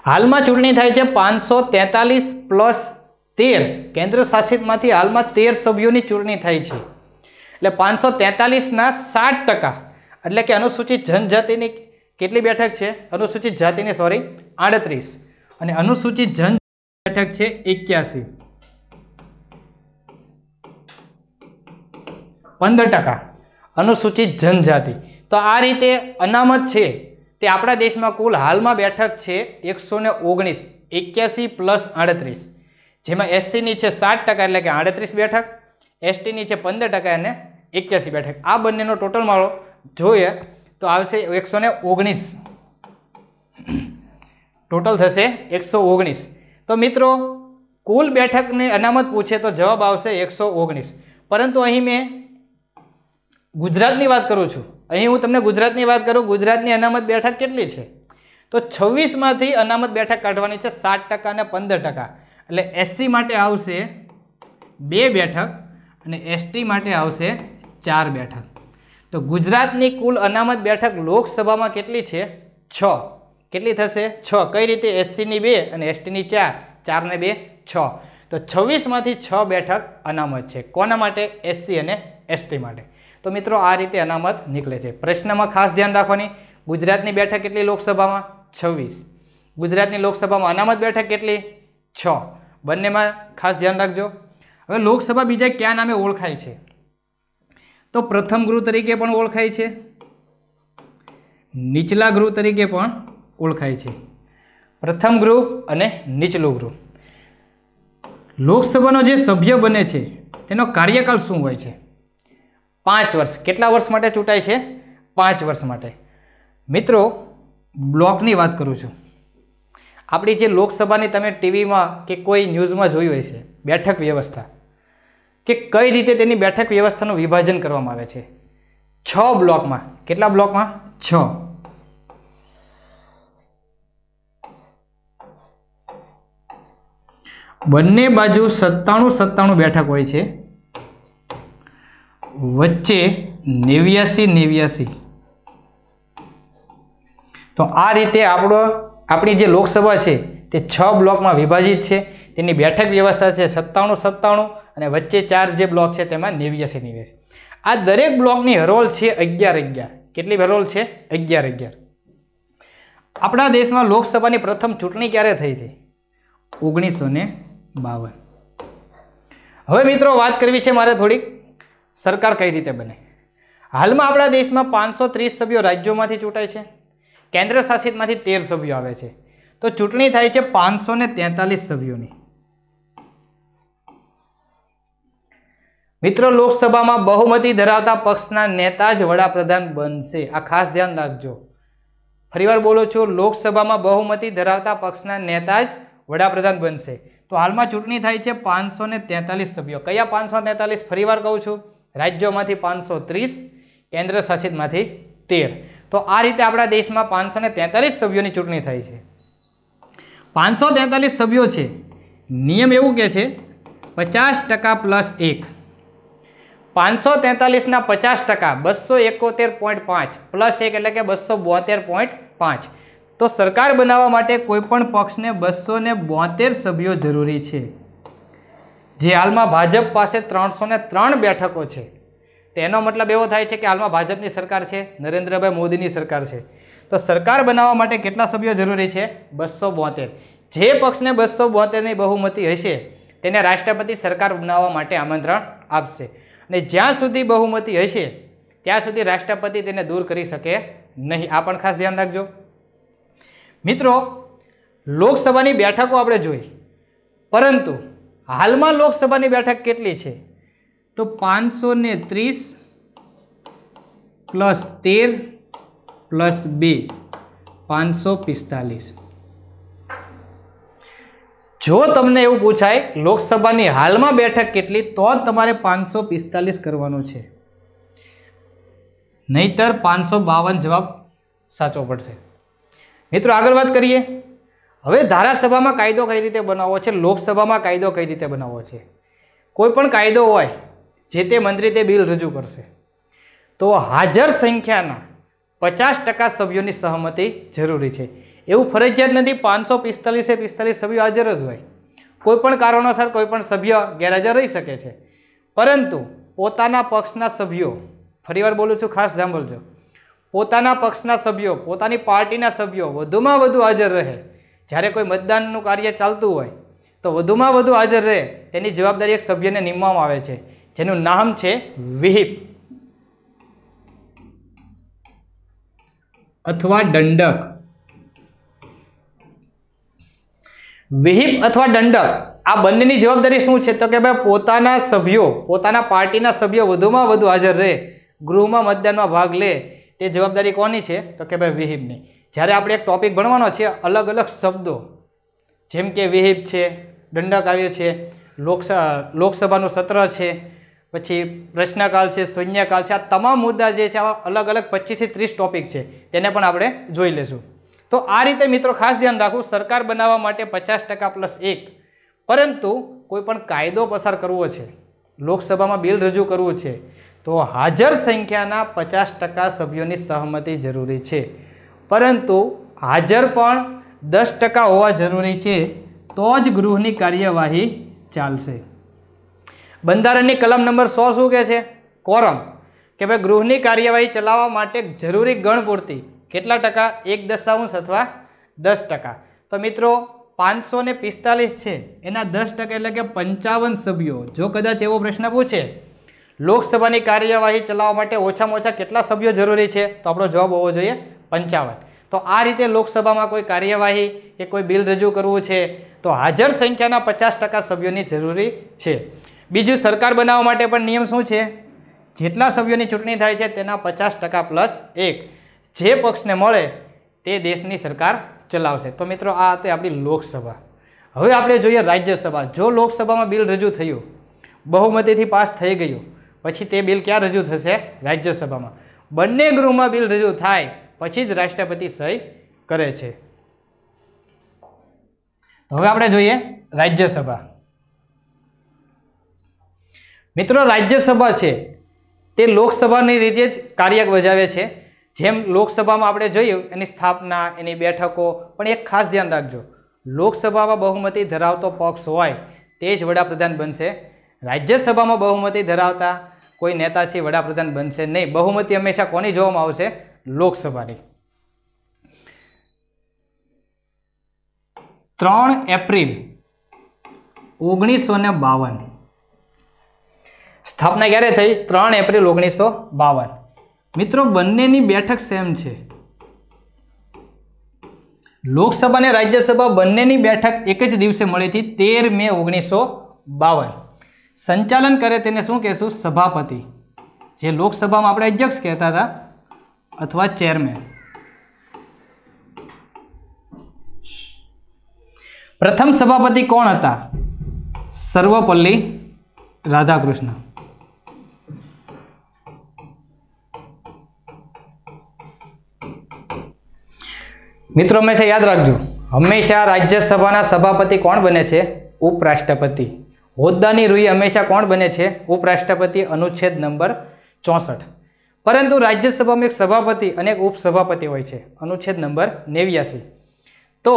હાલમાં ચૂંટણી થાય છે પાંચસો તેતાલીસ પ્લસ તેર કેન્દ્ર શાસિતમાંથી હાલમાં તેર સભ્યોની ચૂંટણી થાય છે એટલે પાંચસો તેતાલીસના સાત ટકા એટલે કે અનુસૂચિત જનજાતિની કેટલી બેઠક છે અનુસૂચિત જાતિની સોરી આડત્રીસ અને અનુસૂચિત જન બેઠક છે એક્યાસી પંદર ટકા અનુસૂચિત જનજાતિ તો આ રીતે અનામત છે તે આપણા દેશમાં કુલ હાલમાં બેઠક છે એકસો ને ઓગણીસ એક્યાસી પ્લસ આડત્રીસ જેમાં એસસીની છે સાત ટકા એટલે કે આડત્રીસ બેઠક એસટીની છે પંદર ટકા અને એક્યાસી બેઠક આ બંનેનો ટોટલ માળો જોઈએ તો આવશે એકસો ને ઓગણીસ ટોટલ થશે એકસો ઓગણીસ તો મિત્રો કુલ બેઠકની અનામત પૂછે તો જવાબ આવશે એકસો ઓગણીસ પરંતુ અહીં મેં ગુજરાતની વાત કરું છું અહીં હું તમને ગુજરાતની વાત કરું ગુજરાતની અનામત બેઠક કેટલી છે તો છવ્વીસમાંથી અનામત બેઠક કાઢવાની છે સાત ટકા અને પંદર ટકા એટલે એસસી માટે આવશે બે બેઠક અને એસટી માટે આવશે ચાર બેઠક તો ગુજરાતની કુલ અનામત બેઠક લોકસભામાં કેટલી છે છ કેટલી થશે છ કઈ રીતે એસસીની બે અને એસટીની ચાર ચારને બે છ તો છવ્વીસમાંથી છ બેઠક અનામત છે કોના માટે એસસી અને એસટી માટે તો મિત્રો આ રીતે અનામત નીકળે છે પ્રશ્નમાં ખાસ ધ્યાન રાખવાની ગુજરાતની બેઠક કેટલી લોકસભામાં છવ્વીસ ગુજરાતની લોકસભામાં અનામત બેઠક કેટલી છ બંનેમાં ખાસ ધ્યાન રાખજો હવે લોકસભા બીજા કયા નામે ઓળખાય છે તો પ્રથમ ગૃહ તરીકે પણ ઓળખાય છે નીચલા ગૃહ તરીકે પણ ઓળખાય છે પ્રથમ ગૃહ અને નીચલું ગૃહ લોકસભાનો જે સભ્ય બને છે તેનો કાર્યકાળ શું હોય છે પાંચ વર્ષ કેટલા વર્ષ માટે ચૂંટાય છે પાંચ વર્ષ માટે મિત્રો બ્લોકની વાત કરું છું આપણી જે લોકસભાની તમે ટીવીમાં કે કોઈ ન્યૂઝમાં જોઈ હોય છે બેઠક વ્યવસ્થા કે કઈ રીતે તેની બેઠક વ્યવસ્થાનું વિભાજન કરવામાં આવે છે છ બ્લોકમાં કેટલા બ્લોકમાં છ બંને બાજુ સત્તાણું સત્તાણું બેઠક હોય છે વચ્ચે નેવ્યાસી નેવ્યાસી તો આ રીતે આપણો આપણી જે લોકસભા છે તે છ બ્લોકમાં વિભાજિત છે તેની બેઠક વ્યવસ્થા છે સત્તાણું સત્તાણું અને વચ્ચે ચાર જે બ્લોક છે તેમાં નેવ્યાસી નેવ્યાસી આ દરેક બ્લોકની હરોળ છે અગિયાર અગિયાર કેટલી હરોલ છે અગિયાર અગિયાર આપણા દેશમાં લોકસભાની પ્રથમ ચૂંટણી ક્યારે થઈ હતી ઓગણીસો બાવન હવે મિત્રો વાત કરવી છે મારે થોડીક સરકાર કઈ રીતે બને હાલમાં આપણા દેશમાં પાંચસો ત્રીસ સભ્યો રાજ્યોમાંથી ચૂંટાય છે કેન્દ્ર શાસિતમાંથી તેર સભ્યો આવે છે તો ચૂંટણી થાય છે પાંચસો ને તેતાલીસ સભ્યોની મિત્રો લોકસભામાં બહુમતી ધરાવતા પક્ષના નેતા જ વડાપ્રધાન બનશે આ ખાસ ધ્યાન રાખજો ફરીવાર બોલો છો લોકસભામાં બહુમતી ધરાવતા પક્ષના નેતા જ વડાપ્રધાન બનશે તો હાલમાં ચૂંટણી થાય છે પાંચસો ને તેતાલીસ સભ્યો કયા પાંચસો તેતાલીસ ફરીવાર કહું છું રાજ્યોમાંથી પાંચસો ત્રીસ કેન્દ્ર શાસિતમાંથી તેર તો આ રીતે આપણા દેશમાં પાંચસો ને સભ્યોની ચૂંટણી થઈ છે પાંચસો તેતાલીસ સભ્યો છે નિયમ એવું કહે છે પચાસ ટકા પ્લસ એક પાંચસો તેતાલીસના પચાસ ટકા બસો એકોતેર પોઈન્ટ પાંચ પ્લસ એક એટલે કે બસો બોતેર પોઈન્ટ પાંચ તો સરકાર બનાવવા માટે કોઈપણ પક્ષને બસો ને બોતેર સભ્યો જરૂરી છે જે હાલમાં ભાજપ પાસે ત્રણસો ત્રણ બેઠકો છે તેનો મતલબ એવો થાય છે કે હાલમાં ભાજપની સરકાર છે નરેન્દ્રભાઈ મોદીની સરકાર છે તો સરકાર બનાવવા માટે કેટલા સભ્યો જરૂરી છે બસો બોતેર જે પક્ષને બસો બોતેરની બહુમતી હશે તેને રાષ્ટ્રપતિ સરકાર બનાવવા માટે આમંત્રણ આપશે અને જ્યાં સુધી બહુમતી હશે ત્યાં સુધી રાષ્ટ્રપતિ તેને દૂર કરી શકે નહીં આ પણ ખાસ ધ્યાન રાખજો મિત્રો લોકસભાની બેઠકો આપણે જોઈ પરંતુ હાલમાં લોકસભાની બેઠક કેટલી છે તો પાંચસો ને ત્રીસ પ્લસ તેર પ્લસ બે પાંચસો પિસ્તાલીસ જો તમને એવું પૂછાય લોકસભાની હાલમાં બેઠક કેટલી તો તમારે પાંચસો પિસ્તાલીસ કરવાનું છે નહીતર પાંચસો બાવન જવાબ સાચવો પડશે મિત્રો આગળ વાત કરીએ હવે ધારાસભામાં કાયદો કઈ રીતે બનાવવો છે લોકસભામાં કાયદો કઈ રીતે બનાવવો છે કોઈ પણ કાયદો હોય જે તે મંત્રી તે બિલ રજૂ કરશે તો હાજર સંખ્યાના પચાસ ટકા સભ્યોની સહમતિ જરૂરી છે એવું ફરજિયાત નથી પાંચસો પિસ્તાલીસે પિસ્તાલીસ સભ્યો હાજર જ હોય કોઈ પણ કારણોસર કોઈ પણ સભ્ય ગેરહાજર રહી શકે છે પરંતુ પોતાના પક્ષના સભ્યો ફરીવાર બોલું છું ખાસ સાંભળજો પોતાના પક્ષના સભ્યો પોતાની પાર્ટીના સભ્યો વધુમાં વધુ હાજર રહે જ્યારે કોઈ મતદાનનું કાર્ય ચાલતું હોય તો વધુમાં વધુ હાજર રહે તેની જવાબદારી એક સભ્યને નિમવામાં આવે છે જેનું નામ છે વિહિપ અથવા દંડક વિહિપ અથવા દંડક આ બંનેની જવાબદારી શું છે તો કે ભાઈ પોતાના સભ્યો પોતાના પાર્ટીના સભ્યો વધુમાં વધુ હાજર રહે ગૃહમાં મતદાનમાં ભાગ લે તે જવાબદારી કોની છે તો કે ભાઈ વિહિપની જ્યારે આપણે એક ટોપિક ભણવાનો છે અલગ અલગ શબ્દો જેમ કે વિહિપ છે દંડકાવ્ય છે લોકસભા લોકસભાનું સત્ર છે પછી પ્રશ્નકાલ છે શૂન્યકાલ છે આ તમામ મુદ્દા જે છે આવા અલગ અલગ પચીસથી ત્રીસ ટોપિક છે તેને પણ આપણે જોઈ લઈશું તો આ રીતે મિત્રો ખાસ ધ્યાન રાખવું સરકાર બનાવવા માટે પચાસ ટકા પ્લસ એક પરંતુ કોઈપણ કાયદો પસાર કરવો છે લોકસભામાં બિલ રજૂ કરવું છે તો હાજર સંખ્યાના પચાસ ટકા સભ્યોની સહમતિ જરૂરી છે પરંતુ હાજર પણ દસ ટકા હોવા જરૂરી છે તો જ ગૃહની કાર્યવાહી ચાલશે બંધારણની કલમ નંબર સો શું કહે છે કોરમ કે ભાઈ ગૃહની કાર્યવાહી ચલાવવા માટે જરૂરી ગણ પૂરતી કેટલા ટકા એક દશાંશ અથવા દસ ટકા તો મિત્રો પાંચસો ને પિસ્તાલીસ છે એના દસ ટકા એટલે કે પંચાવન સભ્યો જો કદાચ એવો પ્રશ્ન પૂછે લોકસભાની કાર્યવાહી ચલાવવા માટે ઓછામાં ઓછા કેટલા સભ્યો જરૂરી છે તો આપણો જવાબ હોવો જોઈએ પંચાવન તો આ રીતે લોકસભામાં કોઈ કાર્યવાહી કે કોઈ બિલ રજૂ કરવું છે તો હાજર સંખ્યાના પચાસ ટકા સભ્યોની જરૂરી છે બીજું સરકાર બનાવવા માટે પણ નિયમ શું છે જેટલા સભ્યોની ચૂંટણી થાય છે તેના પચાસ ટકા પ્લસ એક જે પક્ષને મળે તે દેશની સરકાર ચલાવશે તો મિત્રો આ હતી આપણી લોકસભા હવે આપણે જોઈએ રાજ્યસભા જો લોકસભામાં બિલ રજૂ થયું બહુમતીથી પાસ થઈ ગયું પછી તે બિલ ક્યાં રજૂ થશે રાજ્યસભામાં બંને ગૃહમાં બિલ રજૂ થાય પછી જ રાષ્ટ્રપતિ સહી કરે છે હવે આપણે જોઈએ રાજ્યસભા મિત્રો રાજ્યસભા છે તે લોકસભાની રીતે જ કાર્ય વજાવે છે જેમ લોકસભામાં આપણે જોયું એની સ્થાપના એની બેઠકો પણ એક ખાસ ધ્યાન રાખજો લોકસભામાં બહુમતી ધરાવતો પક્ષ હોય તે જ વડાપ્રધાન બનશે રાજ્યસભામાં બહુમતી ધરાવતા કોઈ નેતા છે વડાપ્રધાન બનશે નહીં બહુમતી હંમેશા કોની જોવામાં આવશે લોકસભાની ત્રણ એપ્રિલ ઓગણીસો ને બાવન સ્થાપના ક્યારે થઈ ત્રણ એપ્રિલ ઓગણીસો બાવન મિત્રો બંનેની બેઠક સેમ છે લોકસભા અને રાજ્યસભા બંનેની બેઠક એક જ દિવસે મળી હતી તેર મે ઓગણીસો બાવન સંચાલન કરે તેને શું કહેશું સભાપતિ જે લોકસભામાં આપણે અધ્યક્ષ કહેતા હતા અથવા ચેરમેન પ્રથમ સભાપતિ કોણ હતા સર્વપલ્લી રાધાકૃષ્ણ મિત્રો હંમેશા યાદ રાખજો હંમેશા રાજ્યસભાના સભાપતિ કોણ બને છે ઉપરાષ્ટ્રપતિ હોદ્દાની રૂઈ હંમેશા કોણ બને છે ઉપરાષ્ટ્રપતિ અનુચ્છેદ નંબર ચોસઠ પરંતુ રાજ્યસભામાં એક સભાપતિ અને એક ઉપસભાપતિ હોય છે અનુચ્છેદ નંબર નેવ્યાસી તો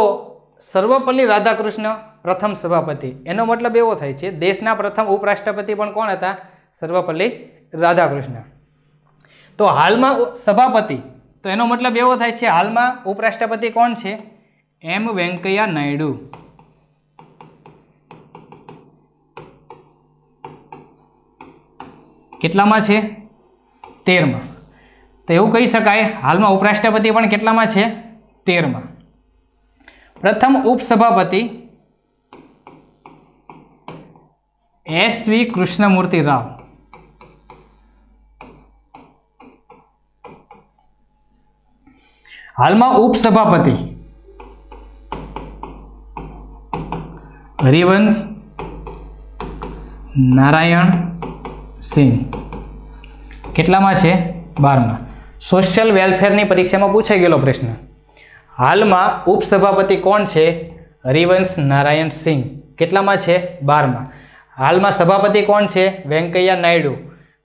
સર્વપલ્લી રાધાકૃષ્ણ પ્રથમ સભાપતિ એનો મતલબ એવો થાય છે દેશના પ્રથમ ઉપરાષ્ટ્રપતિ પણ કોણ હતા સર્વપલ્લી રાધાકૃષ્ણ તો હાલમાં સભાપતિ તો એનો મતલબ એવો થાય છે હાલમાં ઉપરાષ્ટ્રપતિ કોણ છે એમ વેંકૈયા નાયડુ કેટલામાં છે તેરમાં તો એવું કહી શકાય હાલમાં ઉપરાષ્ટ્રપતિ પણ કેટલામાં છે તેરમાં પ્રથમ ઉપસભાપતિ એસ વી કૃષ્ણમૂર્તિ રાવ હાલમાં ઉપસભાપતિ હરિવંશ નારાયણ સિંહ કેટલામાં છે બારમાં સોશિયલ વેલફેરની પરીક્ષામાં પૂછાઈ ગયેલો પ્રશ્ન હાલમાં ઉપસભાપતિ કોણ છે હરિવંશ નારાયણ સિંહ કેટલામાં છે બારમાં હાલમાં સભાપતિ કોણ છે વેંકૈયા નાયડુ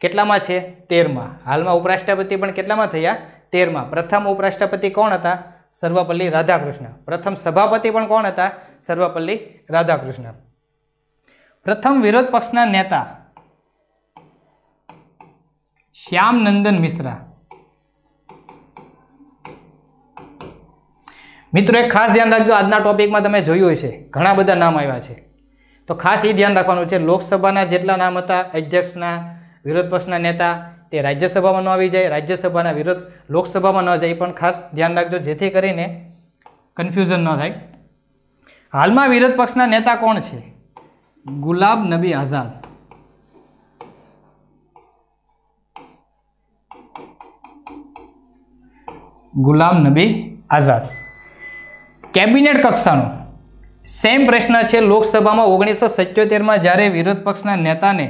કેટલામાં છે તેરમાં હાલમાં ઉપરાષ્ટ્રપતિ પણ કેટલામાં થયા તેરમાં પ્રથમ ઉપરાષ્ટ્રપતિ કોણ હતા સર્વપલ્લી રાધાકૃષ્ણ પ્રથમ સભાપતિ પણ કોણ હતા સર્વપલ્લી રાધાકૃષ્ણ પ્રથમ વિરોધ પક્ષના નેતા શ્યામ નંદન મિશ્રા મિત્રો એક ખાસ ધ્યાન રાખજો આજના ટોપિકમાં તમે જોયું હશે ઘણા બધા નામ આવ્યા છે તો ખાસ એ ધ્યાન રાખવાનું છે લોકસભાના જેટલા નામ હતા અધ્યક્ષના વિરોધ પક્ષના નેતા તે રાજ્યસભામાં ન આવી જાય રાજ્યસભાના વિરોધ લોકસભામાં ન જાય પણ ખાસ ધ્યાન રાખજો જેથી કરીને કન્ફ્યુઝન ન થાય હાલમાં વિરોધ પક્ષના નેતા કોણ છે ગુલાબ નબી આઝાદ ગુલામ નબી આઝાદ કેબિનેટ કક્ષાનો સેમ પ્રશ્ન છે લોકસભામાં ઓગણીસો સિત્યોતેરમાં જ્યારે વિરોધ પક્ષના નેતાને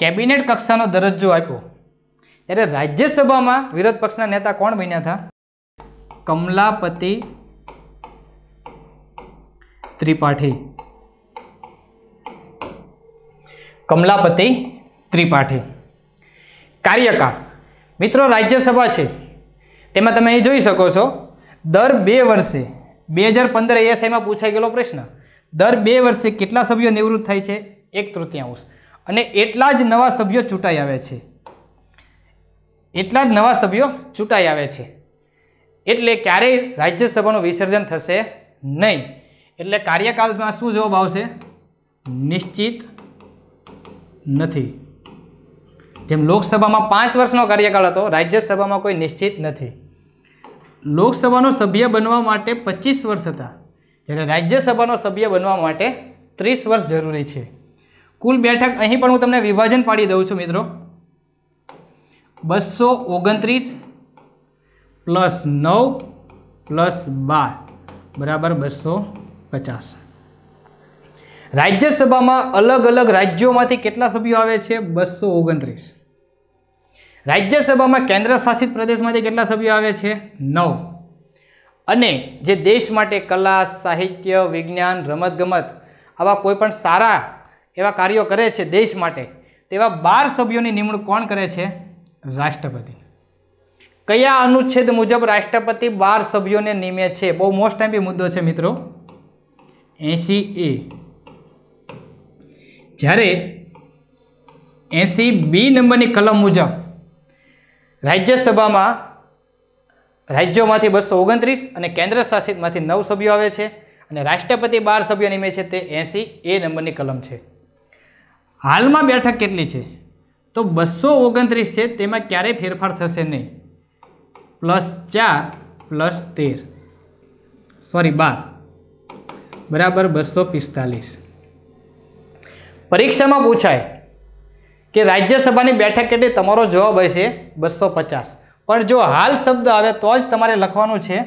કેબિનેટ કક્ષાનો દરજ્જો આપ્યો ત્યારે રાજ્યસભામાં વિરોધ પક્ષના નેતા કોણ બન્યા હતા કમલાપતિ ત્રિપાઠી કમલાપતિ ત્રિપાઠી કાર્યકાળ મિત્રો રાજ્યસભા છે તેમાં તમે અહીં જોઈ શકો છો દર બે વર્ષે બે હજાર પંદર એએસઆઈમાં પૂછાઈ ગયેલો પ્રશ્ન દર બે વર્ષે કેટલા સભ્યો નિવૃત્ત થાય છે એક તૃતીયાંશ અને એટલા જ નવા સભ્યો ચૂંટાઈ આવે છે એટલા જ નવા સભ્યો ચૂંટાઈ આવે છે એટલે ક્યારેય રાજ્યસભાનું વિસર્જન થશે નહીં એટલે કાર્યકાળમાં શું જવાબ આવશે નિશ્ચિત નથી જેમ લોકસભામાં પાંચ વર્ષનો કાર્યકાળ હતો રાજ્યસભામાં કોઈ નિશ્ચિત નથી લોકસભાનો સભ્ય બનવા માટે પચીસ વર્ષ હતા જ્યારે રાજ્યસભાનો સભ્ય બનવા માટે ત્રીસ વર્ષ જરૂરી છે કુલ બેઠક અહીં પણ હું તમને વિભાજન પાડી દઉં છું મિત્રો બસો ઓગણત્રીસ પ્લસ નવ પ્લસ બાર બરાબર બસો પચાસ રાજ્યસભામાં અલગ અલગ રાજ્યોમાંથી કેટલા સભ્યો આવે છે બસો ઓગણત્રીસ રાજ્યસભામાં કેન્દ્ર શાસિત પ્રદેશમાંથી કેટલા સભ્યો આવે છે નવ અને જે દેશ માટે કલા સાહિત્ય વિજ્ઞાન રમતગમત આવા કોઈપણ સારા એવા કાર્યો કરે છે દેશ માટે તેવા બાર સભ્યોની નિમણૂક કોણ કરે છે રાષ્ટ્રપતિ કયા અનુચ્છેદ મુજબ રાષ્ટ્રપતિ બાર સભ્યોને નિમે છે બહુ મોસ્ટ ટાઈમ બી મુદ્દો છે મિત્રો એસી એ જ્યારે એસી બી નંબરની કલમ મુજબ રાજ્યસભામાં રાજ્યોમાંથી બસો ઓગણત્રીસ અને કેન્દ્ર શાસિતમાંથી નવ સભ્યો આવે છે અને રાષ્ટ્રપતિ બાર સભ્યો નિમે છે તે એંસી એ નંબરની કલમ છે હાલમાં બેઠક કેટલી છે તો બસો ઓગણત્રીસ છે તેમાં ક્યારેય ફેરફાર થશે નહીં પ્લસ ચાર પ્લસ તેર સોરી બાર બરાબર બસો પિસ્તાલીસ પરીક્ષામાં પૂછાય કે રાજ્યસભાની બેઠક એટલે તમારો જવાબ હશે બસો પચાસ પણ જો હાલ શબ્દ આવે તો જ તમારે લખવાનું છે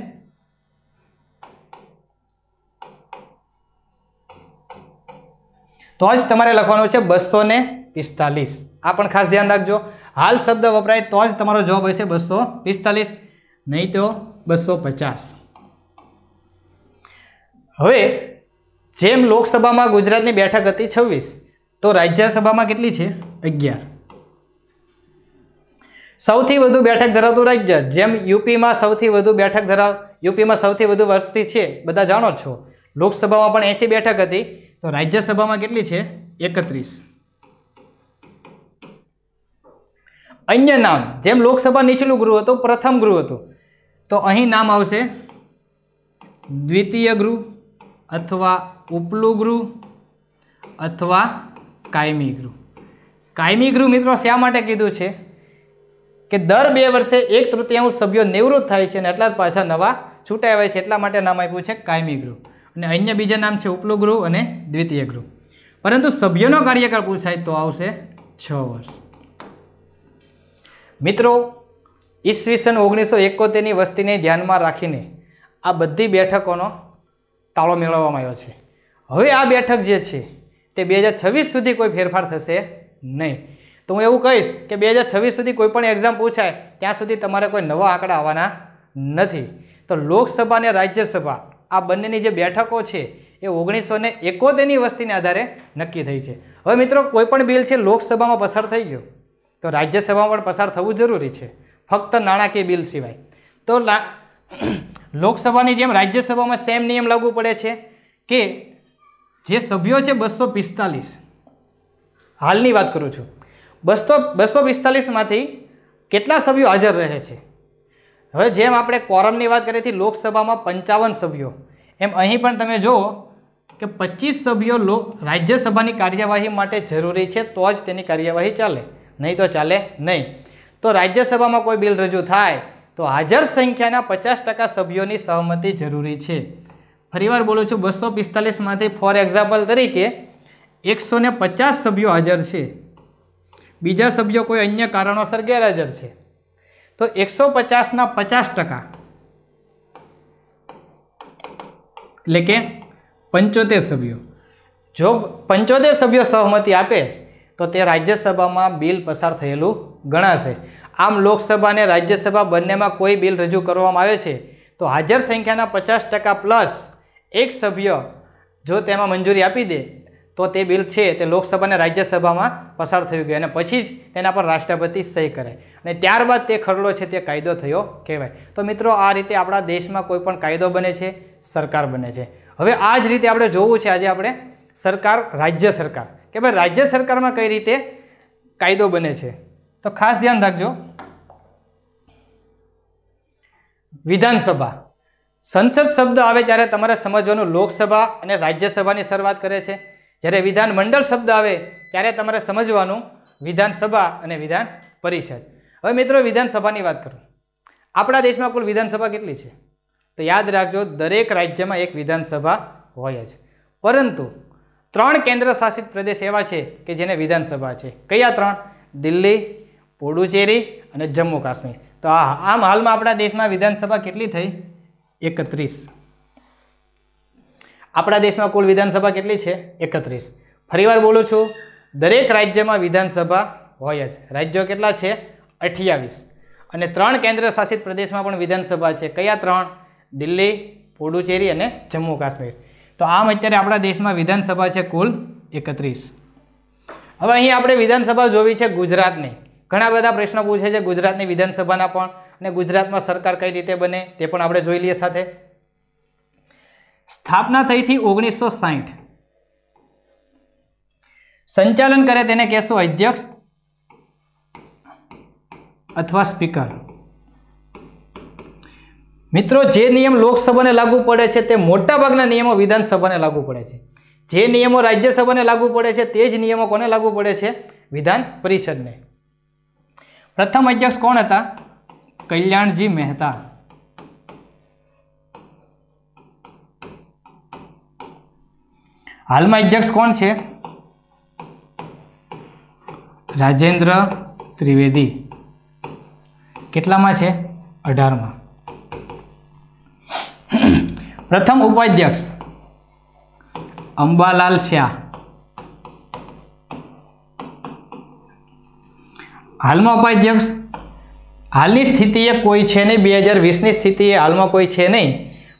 તો જ તમારે લખવાનું છે બસો ને પિસ્તાલીસ આ પણ ખાસ ધ્યાન રાખજો હાલ શબ્દ વપરાય તો જ તમારો જવાબ હશે બસો પિસ્તાલીસ નહીં તો બસો પચાસ હવે જેમ લોકસભામાં ગુજરાતની બેઠક હતી છવ્વીસ તો રાજ્યસભામાં કેટલી છે અગિયાર સૌથી વધુ બેઠક ધરાવતું રાજ્ય જેમ યુપીમાં સૌથી વધુ બેઠક ધરાવ યુપીમાં સૌથી વધુ વસ્તી છે બધા જાણો છો લોકસભામાં પણ એંસી બેઠક હતી તો રાજ્યસભામાં કેટલી છે એકત્રીસ અન્ય નામ જેમ લોકસભા નીચલું ગૃહ હતું પ્રથમ ગૃહ હતું તો અહીં નામ આવશે દ્વિતીય ગૃહ અથવા ઉપલું ગૃહ અથવા કાયમી ગૃહ કાયમી ગૃહ મિત્રો શા માટે કીધું છે કે દર બે વર્ષે એક તૃતીયાંશ સભ્યો નિવૃત્ત થાય છે અને એટલા જ પાછા નવા છૂટાવ્યા છે એટલા માટે નામ આપ્યું છે કાયમી ગૃહ અને અન્ય બીજા નામ છે ઉપલું ગૃહ અને દ્વિતીય ગૃહ પરંતુ સભ્યોનો કાર્યકાળ પૂછાય તો આવશે છ વર્ષ મિત્રો ઈસવીસન ઓગણીસો એકોતેરની વસ્તીને ધ્યાનમાં રાખીને આ બધી બેઠકોનો તાળો મેળવવામાં આવ્યો છે હવે આ બેઠક જે છે તે બે સુધી કોઈ ફેરફાર થશે નહીં તો હું એવું કહીશ કે બે સુધી કોઈ પણ એક્ઝામ પૂછાય ત્યાં સુધી તમારે કોઈ નવા આંકડા આવવાના નથી તો લોકસભા અને રાજ્યસભા આ બંનેની જે બેઠકો છે એ ઓગણીસો ને એકોતેરની વસ્તીને આધારે નક્કી થઈ છે હવે મિત્રો કોઈપણ બિલ છે લોકસભામાં પસાર થઈ ગયું તો રાજ્યસભામાં પણ પસાર થવું જરૂરી છે ફક્ત નાણાકીય બિલ સિવાય તો લોકસભાની જેમ રાજ્યસભામાં સેમ નિયમ લાગુ પડે છે કે જે સભ્યો છે બસો પિસ્તાલીસ હાલની વાત કરું છું બસો બસો પિસ્તાલીસમાંથી કેટલા સભ્યો હાજર રહે છે હવે જેમ આપણે કોરમની વાત કરી હતી લોકસભામાં પંચાવન સભ્યો એમ અહીં પણ તમે જુઓ કે પચીસ સભ્યો લોક રાજ્યસભાની કાર્યવાહી માટે જરૂરી છે તો જ તેની કાર્યવાહી ચાલે નહીં તો ચાલે નહીં તો રાજ્યસભામાં કોઈ બિલ રજૂ થાય તો હાજર સંખ્યાના પચાસ ટકા સભ્યોની સહમતી જરૂરી છે ફરીવાર બોલું છું બસો પિસ્તાલીસમાંથી ફોર એક્ઝામ્પલ તરીકે એકસો પચાસ સભ્યો હાજર છે બીજા સભ્યો કોઈ અન્ય કારણોસર ગેરહાજર છે તો એકસો પચાસના પચાસ ટકા એટલે કે પંચોતેર સભ્યો જો પંચોતેર સભ્યો સહમતિ આપે તો તે રાજ્યસભામાં બિલ પસાર થયેલું ગણાશે આમ લોકસભા અને રાજ્યસભા બંનેમાં કોઈ બિલ રજૂ કરવામાં આવે છે તો હાજર સંખ્યાના પચાસ ટકા પ્લસ એક સભ્ય જો તેમાં મંજૂરી આપી દે તો તે બિલ છે તે લોકસભાને રાજ્યસભામાં પસાર થઈ ગયું અને પછી જ તેના પર રાષ્ટ્રપતિ સહી કરાય અને ત્યારબાદ તે ખરડો છે તે કાયદો થયો કહેવાય તો મિત્રો આ રીતે આપણા દેશમાં કોઈ પણ કાયદો બને છે સરકાર બને છે હવે આ જ રીતે આપણે જોવું છે આજે આપણે સરકાર રાજ્ય સરકાર કે ભાઈ રાજ્ય સરકારમાં કઈ રીતે કાયદો બને છે તો ખાસ ધ્યાન રાખજો વિધાનસભા સંસદ શબ્દ આવે ત્યારે તમારે સમજવાનું લોકસભા અને રાજ્યસભાની શરૂઆત કરે છે જ્યારે વિધાનમંડળ શબ્દ આવે ત્યારે તમારે સમજવાનું વિધાનસભા અને વિધાન પરિષદ હવે મિત્રો વિધાનસભાની વાત કરું આપણા દેશમાં કુલ વિધાનસભા કેટલી છે તો યાદ રાખજો દરેક રાજ્યમાં એક વિધાનસભા હોય જ પરંતુ ત્રણ કેન્દ્ર શાસિત પ્રદેશ એવા છે કે જેને વિધાનસભા છે કયા ત્રણ દિલ્હી પુડુચેરી અને જમ્મુ કાશ્મીર તો આ આમ હાલમાં આપણા દેશમાં વિધાનસભા કેટલી થઈ એકત્રીસ આપણા દેશમાં કુલ વિધાનસભા કેટલી છે એકત્રીસ ફરીવાર બોલું છું દરેક રાજ્યમાં વિધાનસભા હોય જ રાજ્યો કેટલા છે અઠ્યાવીસ અને ત્રણ કેન્દ્ર શાસિત પ્રદેશમાં પણ વિધાનસભા છે કયા ત્રણ દિલ્હી પુડુચેરી અને જમ્મુ કાશ્મીર તો આમ અત્યારે આપણા દેશમાં વિધાનસભા છે કુલ એકત્રીસ હવે અહીં આપણે વિધાનસભા જોવી છે ગુજરાતની ઘણા બધા પ્રશ્નો પૂછે છે ગુજરાતની વિધાનસભાના પણ અને ગુજરાતમાં સરકાર કઈ રીતે બને તે પણ આપણે જોઈ લઈએ સાથે સ્થાપના થઈથી ઓગણીસો સાહીઠ સંચાલન કરે તેને કહેશો અધ્યક્ષ અથવા સ્પીકર મિત્રો જે નિયમ લોકસભાને લાગુ પડે છે તે મોટાભાગના નિયમો વિધાનસભાને લાગુ પડે છે જે નિયમો રાજ્યસભાને લાગુ પડે છે તે જ નિયમો કોને લાગુ પડે છે વિધાન પરિષદને પ્રથમ અધ્યક્ષ કોણ હતા કલ્યાણજી મહેતા હાલમાં અધ્યક્ષ કોણ છે રાજેન્દ્ર ત્રિવેદી કેટલામાં છે અઢારમાં પ્રથમ ઉપાધ્યક્ષ અંબાલાલ શ્યા હાલમાં ઉપાધ્યક્ષ હાલની સ્થિતિએ કોઈ છે નહીં બે હજાર વીસની સ્થિતિએ હાલમાં કોઈ છે નહીં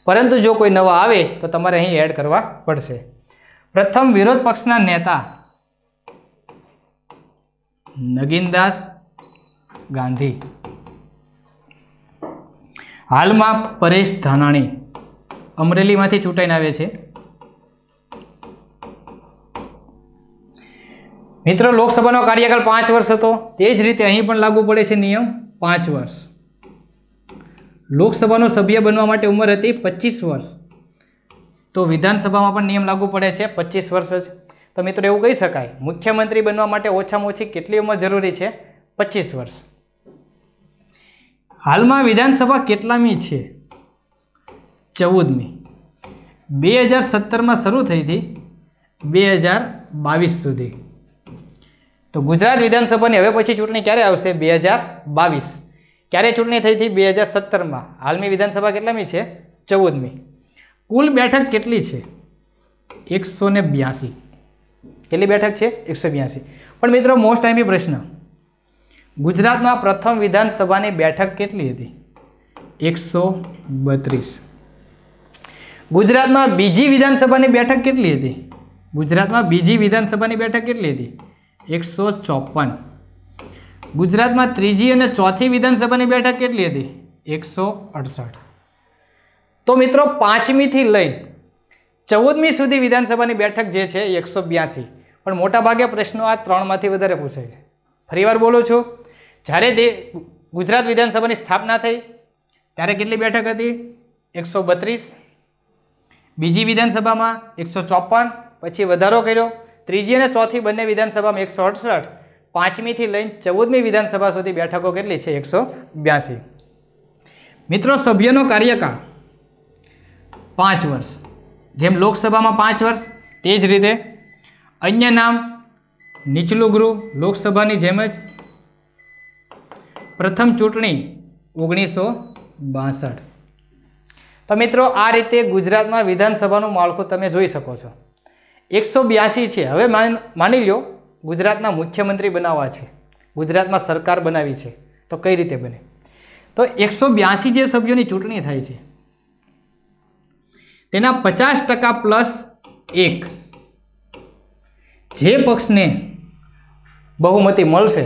પરંતુ જો કોઈ નવા આવે તો તમારે અહીં એડ કરવા પડશે પ્રથમ વિરોધ પક્ષના નેતા નગીનદાસ ગાંધી હાલમાં પરેશ ધાનાણી અમરેલીમાંથી ચૂંટાઈને આવે છે મિત્રો લોકસભાનો કાર્યકાળ પાંચ વર્ષ હતો તે જ રીતે અહીં પણ લાગુ પડે છે નિયમ પાંચ વર્ષ લોકસભાનો સભ્ય બનવા માટે ઉંમર હતી પચીસ વર્ષ તો વિધાનસભામાં પણ નિયમ લાગુ પડે છે પચીસ વર્ષ જ તો મિત્રો એવું કહી શકાય મુખ્યમંત્રી બનવા માટે ઓછામાં ઓછી કેટલી ઉંમર જરૂરી છે પચીસ વર્ષ હાલમાં વિધાનસભા કેટલામી છે ચૌદમી બે હજાર સત્તરમાં શરૂ થઈ હતી બે હજાર બાવીસ સુધી તો ગુજરાત વિધાનસભાની હવે પછી ચૂંટણી ક્યારે આવશે બે હજાર બાવીસ ક્યારે ચૂંટણી થઈ હતી બે હજાર સત્તરમાં હાલમી વિધાનસભા કેટલામી છે ચૌદમી કુલ બેઠક કેટલી છે એકસો ને બ્યાસી કેટલી બેઠક છે એકસો બ્યાસી પણ મિત્રો મોસ્ટ ટાઈમ પ્રશ્ન ગુજરાતમાં પ્રથમ વિધાનસભાની બેઠક કેટલી હતી એકસો બત્રીસ ગુજરાતમાં બીજી વિધાનસભાની બેઠક કેટલી હતી ગુજરાતમાં બીજી વિધાનસભાની બેઠક કેટલી હતી એકસો ચોપન ગુજરાતમાં ત્રીજી અને ચોથી વિધાનસભાની બેઠક કેટલી હતી એકસો અડસઠ તો મિત્રો પાંચમીથી લઈ ચૌદમી સુધી વિધાનસભાની બેઠક જે છે એકસો બ્યાસી પણ મોટાભાગે પ્રશ્નો આ ત્રણમાંથી વધારે પૂછાય છે ફરીવાર બોલું છું જ્યારે તે ગુજરાત વિધાનસભાની સ્થાપના થઈ ત્યારે કેટલી બેઠક હતી એકસો બત્રીસ બીજી વિધાનસભામાં એકસો ચોપન પછી વધારો કર્યો ત્રીજી અને ચોથી બંને વિધાનસભામાં એકસો અડસઠ પાંચમીથી લઈને ચૌદમી વિધાનસભા સુધી બેઠકો કેટલી છે એકસો બ્યાસી મિત્રો સભ્યનો કાર્યકાળ પાંચ વર્ષ જેમ લોકસભામાં પાંચ વર્ષ તે જ રીતે અન્ય નામ નીચલું ગૃહ લોકસભાની જેમ જ પ્રથમ ચૂંટણી ઓગણીસો બાસઠ તો મિત્રો આ રીતે ગુજરાતમાં વિધાનસભાનું માળખું તમે જોઈ શકો છો એકસો બ્યાસી છે હવે માની લ્યો ગુજરાતના મુખ્યમંત્રી બનાવવા છે ગુજરાતમાં સરકાર બનાવી છે તો કઈ રીતે બને તો એકસો બ્યાસી જે સભ્યોની ચૂંટણી થાય છે તેના પચાસ ટકા પ્લસ એક જે પક્ષને બહુમતી મળશે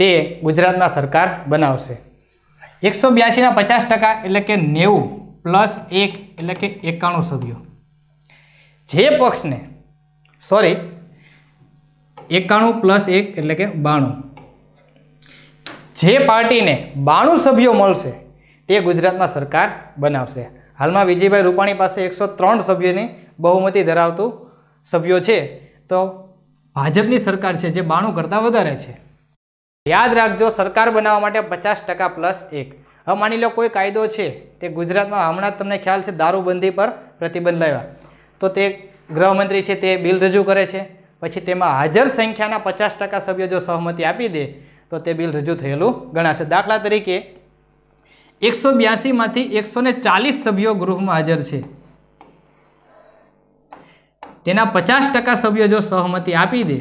તે ગુજરાતમાં સરકાર બનાવશે એકસો બ્યાસીના પચાસ ટકા એટલે કે નેવું પ્લસ એક એટલે કે એકાણું સભ્યો જે પક્ષને સોરી એકાણું પ્લસ એક એટલે કે બાણું જે પાર્ટીને બાણું સભ્યો મળશે તે ગુજરાતમાં સરકાર બનાવશે હાલમાં વિજયભાઈ રૂપાણી પાસે એકસો ત્રણ સભ્યોની બહુમતી ધરાવતું સભ્યો છે તો ભાજપની સરકાર છે જે બાણું કરતાં વધારે છે યાદ રાખજો સરકાર બનાવવા માટે પચાસ ટકા પ્લસ એક હવે માની લો કોઈ કાયદો છે તે ગુજરાતમાં હમણાં જ તમને ખ્યાલ છે દારૂબંધી પર પ્રતિબંધ લેવા તો તે ગૃહમંત્રી છે તે બિલ રજૂ કરે છે પછી તેમાં હાજર સંખ્યાના પચાસ ટકા સભ્યો જો સહમતિ આપી દે તો તે બિલ રજૂ થયેલું ગણાશે દાખલા તરીકે એકસો બ્યાસીમાંથી એકસો ને ચાલીસ સભ્યો ગૃહમાં હાજર છે તેના પચાસ ટકા સભ્યો જો સહમતિ આપી દે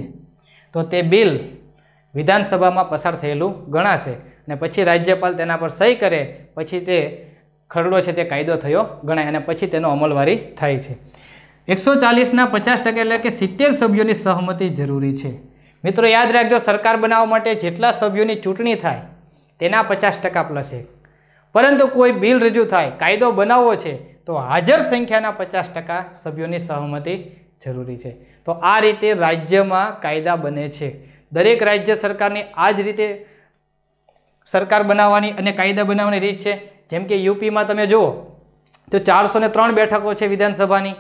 તો તે બિલ વિધાનસભામાં પસાર થયેલું ગણાશે અને પછી રાજ્યપાલ તેના પર સહી કરે પછી તે ખરડો છે તે કાયદો થયો ગણાય અને પછી તેનો અમલવારી થાય છે એકસો ચાલીસના પચાસ ટકા એટલે કે સિત્તેર સભ્યોની સહમતિ જરૂરી છે મિત્રો યાદ રાખજો સરકાર બનાવવા માટે જેટલા સભ્યોની ચૂંટણી થાય તેના પચાસ ટકા પ્લસ એક પરંતુ કોઈ બિલ રજૂ થાય કાયદો બનાવવો છે તો હાજર સંખ્યાના પચાસ ટકા સભ્યોની સહમતિ જરૂરી છે તો આ રીતે રાજ્યમાં કાયદા બને છે દરેક રાજ્ય સરકારની આ જ રીતે સરકાર બનાવવાની અને કાયદા બનાવવાની રીત છે જેમ કે યુપીમાં તમે જુઓ તો ચારસો ત્રણ બેઠકો છે વિધાનસભાની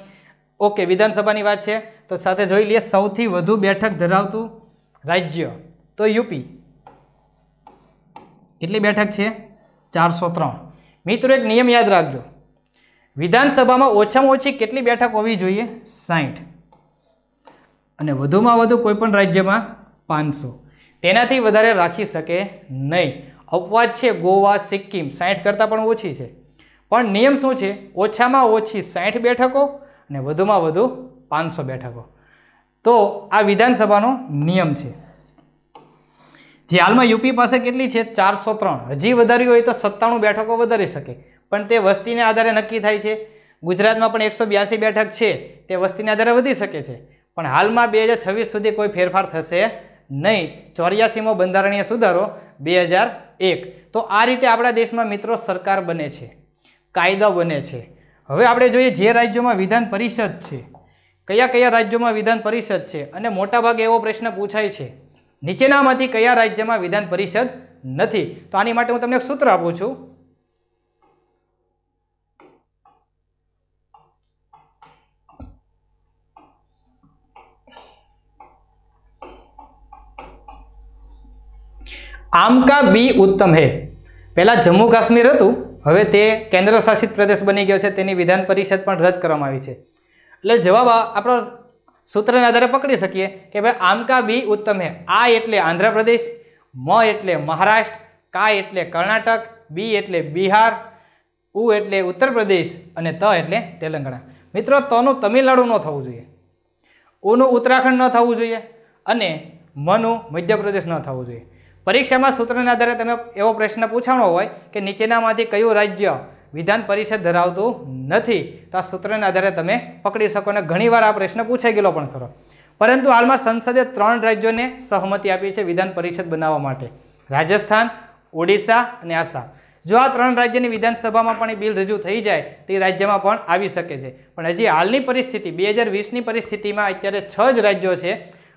ઓકે વિધાનસભાની વાત છે તો સાથે જોઈ લઈએ સૌથી વધુ બેઠક ધરાવતું રાજ્ય તો યુપી કેટલી બેઠક છે ચારસો ત્રણ મિત્રો એક નિયમ યાદ રાખજો વિધાનસભામાં ઓછામાં ઓછી કેટલી બેઠક હોવી જોઈએ સાઠ અને વધુમાં વધુ કોઈપણ રાજ્યમાં પાંચસો તેનાથી વધારે રાખી શકે નહીં અપવાદ છે ગોવા સિક્કિમ સાઠ કરતાં પણ ઓછી છે પણ નિયમ શું છે ઓછામાં ઓછી સાઠ બેઠકો અને વધુમાં વધુ પાંચસો બેઠકો તો આ વિધાનસભાનો નિયમ છે જે હાલમાં યુપી પાસે કેટલી છે ચારસો ત્રણ હજી વધારી હોય તો સત્તાણું બેઠકો વધારી શકે પણ તે વસ્તીને આધારે નક્કી થાય છે ગુજરાતમાં પણ એકસો બ્યાસી બેઠક છે તે વસ્તીને આધારે વધી શકે છે પણ હાલમાં બે હજાર છવ્વીસ સુધી કોઈ ફેરફાર થશે નહીં ચોર્યાસીમો બંધારણીય સુધારો બે હજાર એક તો આ રીતે આપણા દેશમાં મિત્રો સરકાર બને છે કાયદો બને છે હવે આપણે જોઈએ જે રાજ્યોમાં વિધાન પરિષદ છે કયા કયા રાજ્યોમાં વિધાન પરિષદ છે અને મોટાભાગે એવો પ્રશ્ન પૂછાય છે નીચેનામાંથી કયા રાજ્યમાં વિધાન પરિષદ નથી તો આની માટે હું તમને એક સૂત્ર આપું છું આમ કા બી ઉત્તમ है પહેલાં જમ્મુ કાશ્મીર હતું હવે તે કેન્દ્રશાસિત પ્રદેશ બની ગયો છે તેની વિધાન પરિષદ પણ રદ કરવામાં આવી છે એટલે જવાબ આપણો સૂત્રના આધારે પકડી શકીએ કે ભાઈ આમકા બી ઉત્તમ હે આ એટલે આંધ્રપ્રદેશ મ એટલે મહારાષ્ટ્ર કા એટલે કર્ણાટક બી એટલે બિહાર ઉ એટલે ઉત્તર પ્રદેશ અને ત એટલે તેલંગાણા મિત્રો તનું તમિલનાડુ ન થવું જોઈએ ઉનું ઉત્તરાખંડ ન થવું જોઈએ અને મનું મધ્યપ્રદેશ ન થવું જોઈએ પરીક્ષામાં સૂત્રના આધારે તમે એવો પ્રશ્ન પૂછાણો હોય કે નીચેનામાંથી કયું રાજ્ય વિધાન પરિષદ ધરાવતું નથી તો આ સૂત્રને આધારે તમે પકડી શકો અને ઘણીવાર આ પ્રશ્ન પૂછાઈ ગયેલો પણ ખરો પરંતુ હાલમાં સંસદે ત્રણ રાજ્યોને સહમતિ આપી છે વિધાન પરિષદ બનાવવા માટે રાજસ્થાન ઓડિશા અને આસામ જો આ ત્રણ રાજ્યની વિધાનસભામાં પણ એ બિલ રજૂ થઈ જાય તો એ રાજ્યમાં પણ આવી શકે છે પણ હજી હાલની પરિસ્થિતિ બે હજાર વીસની પરિસ્થિતિમાં અત્યારે છ જ રાજ્યો છે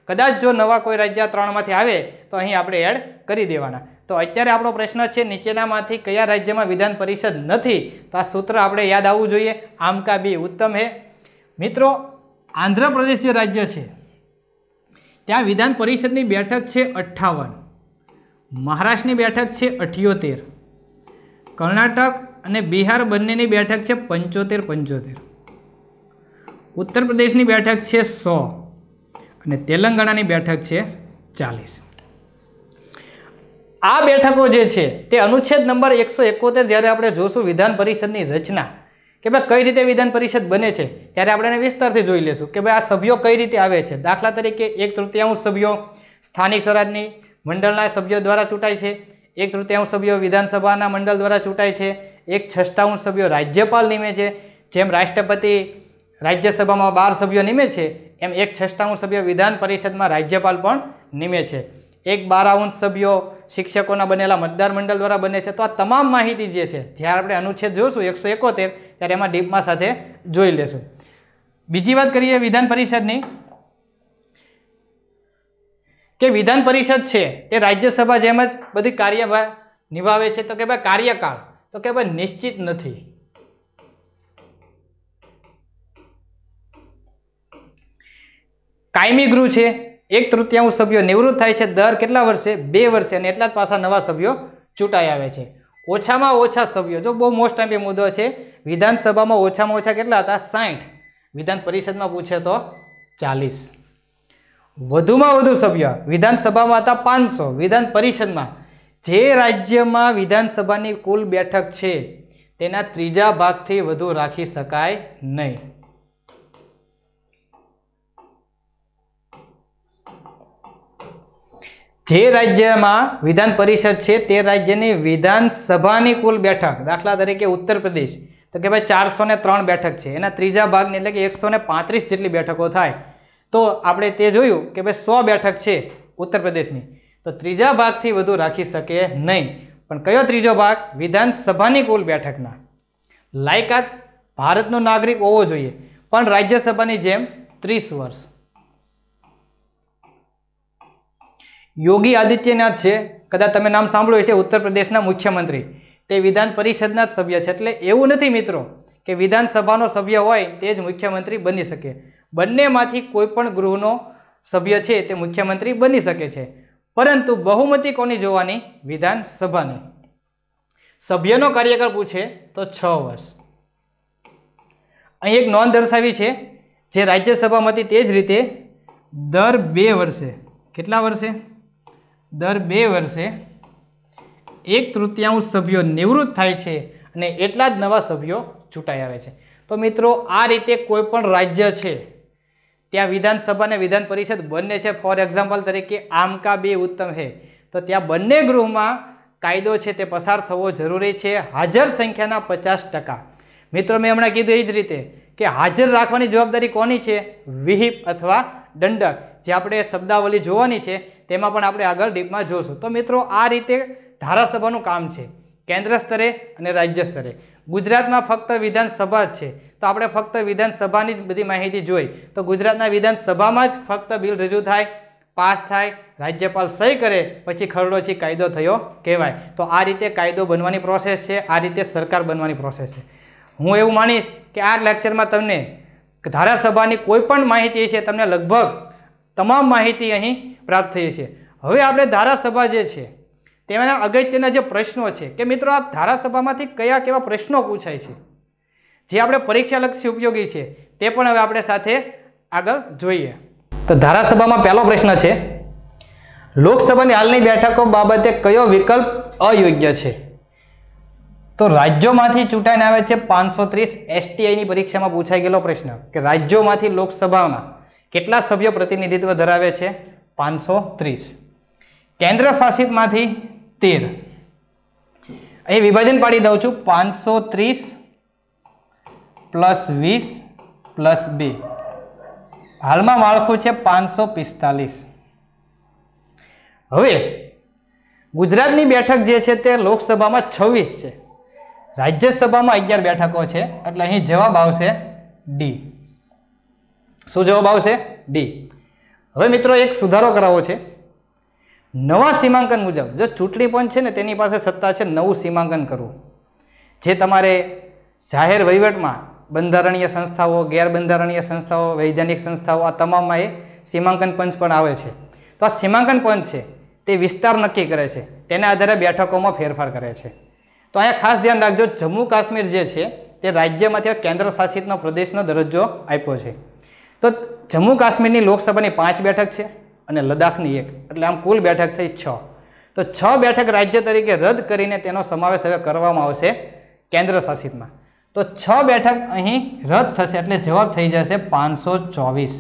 કદાચ જો નવા કોઈ રાજ્ય ત્રણમાંથી આવે તો અહીં આપણે એડ કરી દેવાના તો અત્યારે આપણો પ્રશ્ન છે નીચેનામાંથી કયા રાજ્યમાં વિધાન પરિષદ નથી તો આ સૂત્ર આપણે યાદ આવવું જોઈએ આમ કા બી ઉત્તમ હે મિત્રો આંધ્રપ્રદેશ જે રાજ્ય છે ત્યાં વિધાન પરિષદની બેઠક છે અઠ્ઠાવન મહારાષ્ટ્રની બેઠક છે અઠ્યોતેર કર્ણાટક અને બિહાર બંનેની બેઠક છે પંચોતેર પંચોતેર ઉત્તર પ્રદેશની બેઠક છે સો અને તેલંગાણાની બેઠક છે ચાલીસ આ બેઠકો જે છે તે અનુચ્છેદ નંબર એકસો એકોતેર જ્યારે આપણે જોશું વિધાન પરિષદની રચના કે ભાઈ કઈ રીતે વિધાન પરિષદ બને છે ત્યારે આપણે એને વિસ્તારથી જોઈ લઈશું કે ભાઈ આ સભ્યો કઈ રીતે આવે છે દાખલા તરીકે એક તૃતીયાંશ સભ્યો સ્થાનિક સ્વરાજની મંડળના સભ્યો દ્વારા ચૂંટાય છે એક તૃતીયાંશ સભ્યો વિધાનસભાના મંડળ દ્વારા ચૂંટાય છે એક છઠ્ઠાવન સભ્યો રાજ્યપાલ નિમે છે જેમ રાષ્ટ્રપતિ રાજ્યસભામાં બાર સભ્યો નિમે છે એમ એક છઠ્ઠાવન સભ્ય વિધાન પરિષદમાં રાજ્યપાલ પણ નિમે છે એક બારાવંશ સભ્યો શિક્ષકોના બનેલા મતદાર મંડળ દ્વારા બને છે તો આ તમામ માહિતી જે છે જ્યારે આપણે અનુચ્છેદ જોઈશું એકસો એકોતેર ત્યારે એમાં ડીપમાં સાથે જોઈ લેશું બીજી વાત કરીએ વિધાન પરિષદની કે વિધાન પરિષદ છે એ રાજ્યસભા જેમ જ બધી કાર્યભાર નિભાવે છે તો કે ભાઈ કાર્યકાળ તો કે ભાઈ નિશ્ચિત નથી કાયમી ગૃહ છે એક તૃતીયાંશ સભ્યો નિવૃત્ત થાય છે દર કેટલા વર્ષે બે વર્ષે અને એટલા જ પાછા નવા સભ્યો ચૂંટાઈ આવે છે ઓછામાં ઓછા સભ્યો જો બહુ મોસ્ટ ટાઈમ એ મુદ્દો છે વિધાનસભામાં ઓછામાં ઓછા કેટલા હતા સાઠ વિધાન પરિષદમાં પૂછે તો ચાલીસ વધુમાં વધુ સભ્ય વિધાનસભામાં હતા પાંચસો વિધાન પરિષદમાં જે રાજ્યમાં વિધાનસભાની કુલ બેઠક છે તેના ત્રીજા ભાગથી વધુ રાખી શકાય નહીં જે રાજ્યમાં વિધાન પરિષદ છે તે રાજ્યની વિધાનસભાની કુલ બેઠક દાખલા તરીકે ઉત્તર પ્રદેશ તો કે ભાઈ ચારસો ત્રણ બેઠક છે એના ત્રીજા ભાગની એટલે કે એકસો પાંત્રીસ જેટલી બેઠકો થાય તો આપણે તે જોયું કે ભાઈ સો બેઠક છે ઉત્તર પ્રદેશની તો ત્રીજા ભાગથી વધુ રાખી શકે નહીં પણ કયો ત્રીજો ભાગ વિધાનસભાની કુલ બેઠકના લાયકાત ભારતનો નાગરિક હોવો જોઈએ પણ રાજ્યસભાની જેમ ત્રીસ વર્ષ યોગી આદિત્યનાથ છે કદાચ તમે નામ સાંભળ્યું છે ઉત્તર પ્રદેશના મુખ્યમંત્રી તે વિધાન પરિષદના જ સભ્ય છે એટલે એવું નથી મિત્રો કે વિધાનસભાનો સભ્ય હોય તે જ મુખ્યમંત્રી બની શકે બંનેમાંથી કોઈ પણ ગૃહનો સભ્ય છે તે મુખ્યમંત્રી બની શકે છે પરંતુ બહુમતી કોની જોવાની વિધાનસભાની સભ્યનો કાર્યકાળ પૂછે તો છ વર્ષ અહીં એક નોંધ દર્શાવી છે જે રાજ્યસભામાંથી તે જ રીતે દર બે વર્ષે કેટલા વર્ષે દર બે વર્ષે એક તૃતીયાંશ સભ્યો નિવૃત્ત થાય છે અને એટલા જ નવા સભ્યો ચૂંટાઈ આવે છે તો મિત્રો આ રીતે કોઈપણ રાજ્ય છે ત્યાં વિધાનસભા અને વિધાન પરિષદ બંને છે ફોર એક્ઝામ્પલ તરીકે આમકા બે ઉત્તમ હે તો ત્યાં બંને ગૃહમાં કાયદો છે તે પસાર થવો જરૂરી છે હાજર સંખ્યાના પચાસ ટકા મિત્રો મેં હમણાં કીધું એ જ રીતે કે હાજર રાખવાની જવાબદારી કોની છે વિહિપ અથવા દંડક જે આપણે શબ્દાવલી જોવાની છે તેમાં પણ આપણે આગળ ડીપમાં જોશું તો મિત્રો આ રીતે ધારાસભાનું કામ છે કેન્દ્ર સ્તરે અને રાજ્ય સ્તરે ગુજરાતમાં ફક્ત વિધાનસભા જ છે તો આપણે ફક્ત વિધાનસભાની જ બધી માહિતી જોઈ તો ગુજરાતના વિધાનસભામાં જ ફક્ત બિલ રજૂ થાય પાસ થાય રાજ્યપાલ સહી કરે પછી ખરડોથી કાયદો થયો કહેવાય તો આ રીતે કાયદો બનવાની પ્રોસેસ છે આ રીતે સરકાર બનવાની પ્રોસેસ છે હું એવું માનીશ કે આ લેક્ચરમાં તમને ધારાસભાની કોઈ પણ માહિતી છે તમને લગભગ તમામ માહિતી અહીં પ્રાપ્ત થઈ છે હવે આપણે ધારાસભા જે છે તેના અગત્યના જે પ્રશ્નો છે કે મિત્રો આ ધારાસભામાંથી કયા કેવા પ્રશ્નો પૂછાય છે જે આપણે પરીક્ષાલક્ષી ઉપયોગી છે તે પણ હવે આપણે સાથે આગળ જોઈએ તો ધારાસભામાં પહેલો પ્રશ્ન છે લોકસભાની હાલની બેઠકો બાબતે કયો વિકલ્પ અયોગ્ય છે તો રાજ્યોમાંથી ચૂંટાઈને આવે છે પાંચસો ત્રીસ એસટીઆઈની પરીક્ષામાં પૂછાઈ ગયેલો પ્રશ્ન કે રાજ્યોમાંથી લોકસભામાં કેટલા સભ્યો પ્રતિનિધિત્વ ધરાવે છે પાંચસો ત્રીસ કેન્દ્ર શાસિતમાંથી તેર અહીં વિભાજન પાડી દઉં છું પાંચસો ત્રીસ પ્લસ વીસ પ્લસ બે હાલમાં માળખું છે પાંચસો પિસ્તાલીસ હવે ગુજરાતની બેઠક જે છે તે લોકસભામાં છવ્વીસ છે રાજ્યસભામાં અગિયાર બેઠકો છે એટલે અહીં જવાબ આવશે ડી શું જવાબ આવશે ડી હવે મિત્રો એક સુધારો કરાવો છે નવા સીમાંકન મુજબ જો ચૂંટણી પંચ છે ને તેની પાસે સત્તા છે નવું સીમાંકન કરવું જે તમારે જાહેર વહીવટમાં બંધારણીય સંસ્થાઓ ગેરબંધારણીય સંસ્થાઓ વૈજ્ઞાનિક સંસ્થાઓ આ તમામમાં એ સીમાંકન પંચ પણ આવે છે તો આ સીમાંકન પંચ છે તે વિસ્તાર નક્કી કરે છે તેના આધારે બેઠકોમાં ફેરફાર કરે છે તો અહીંયા ખાસ ધ્યાન રાખજો જમ્મુ કાશ્મીર જે છે તે રાજ્યમાંથી કેન્દ્ર શાસિતનો પ્રદેશનો દરજ્જો આપ્યો છે તો જમ્મુ કાશ્મીરની લોકસભાની પાંચ બેઠક છે અને લદ્દાખની એક એટલે આમ કુલ બેઠક થઈ છ તો છ બેઠક રાજ્ય તરીકે રદ કરીને તેનો સમાવેશ હવે કરવામાં આવશે કેન્દ્ર શાસિતમાં તો છ બેઠક અહીં રદ થશે એટલે જવાબ થઈ જશે પાંચસો ચોવીસ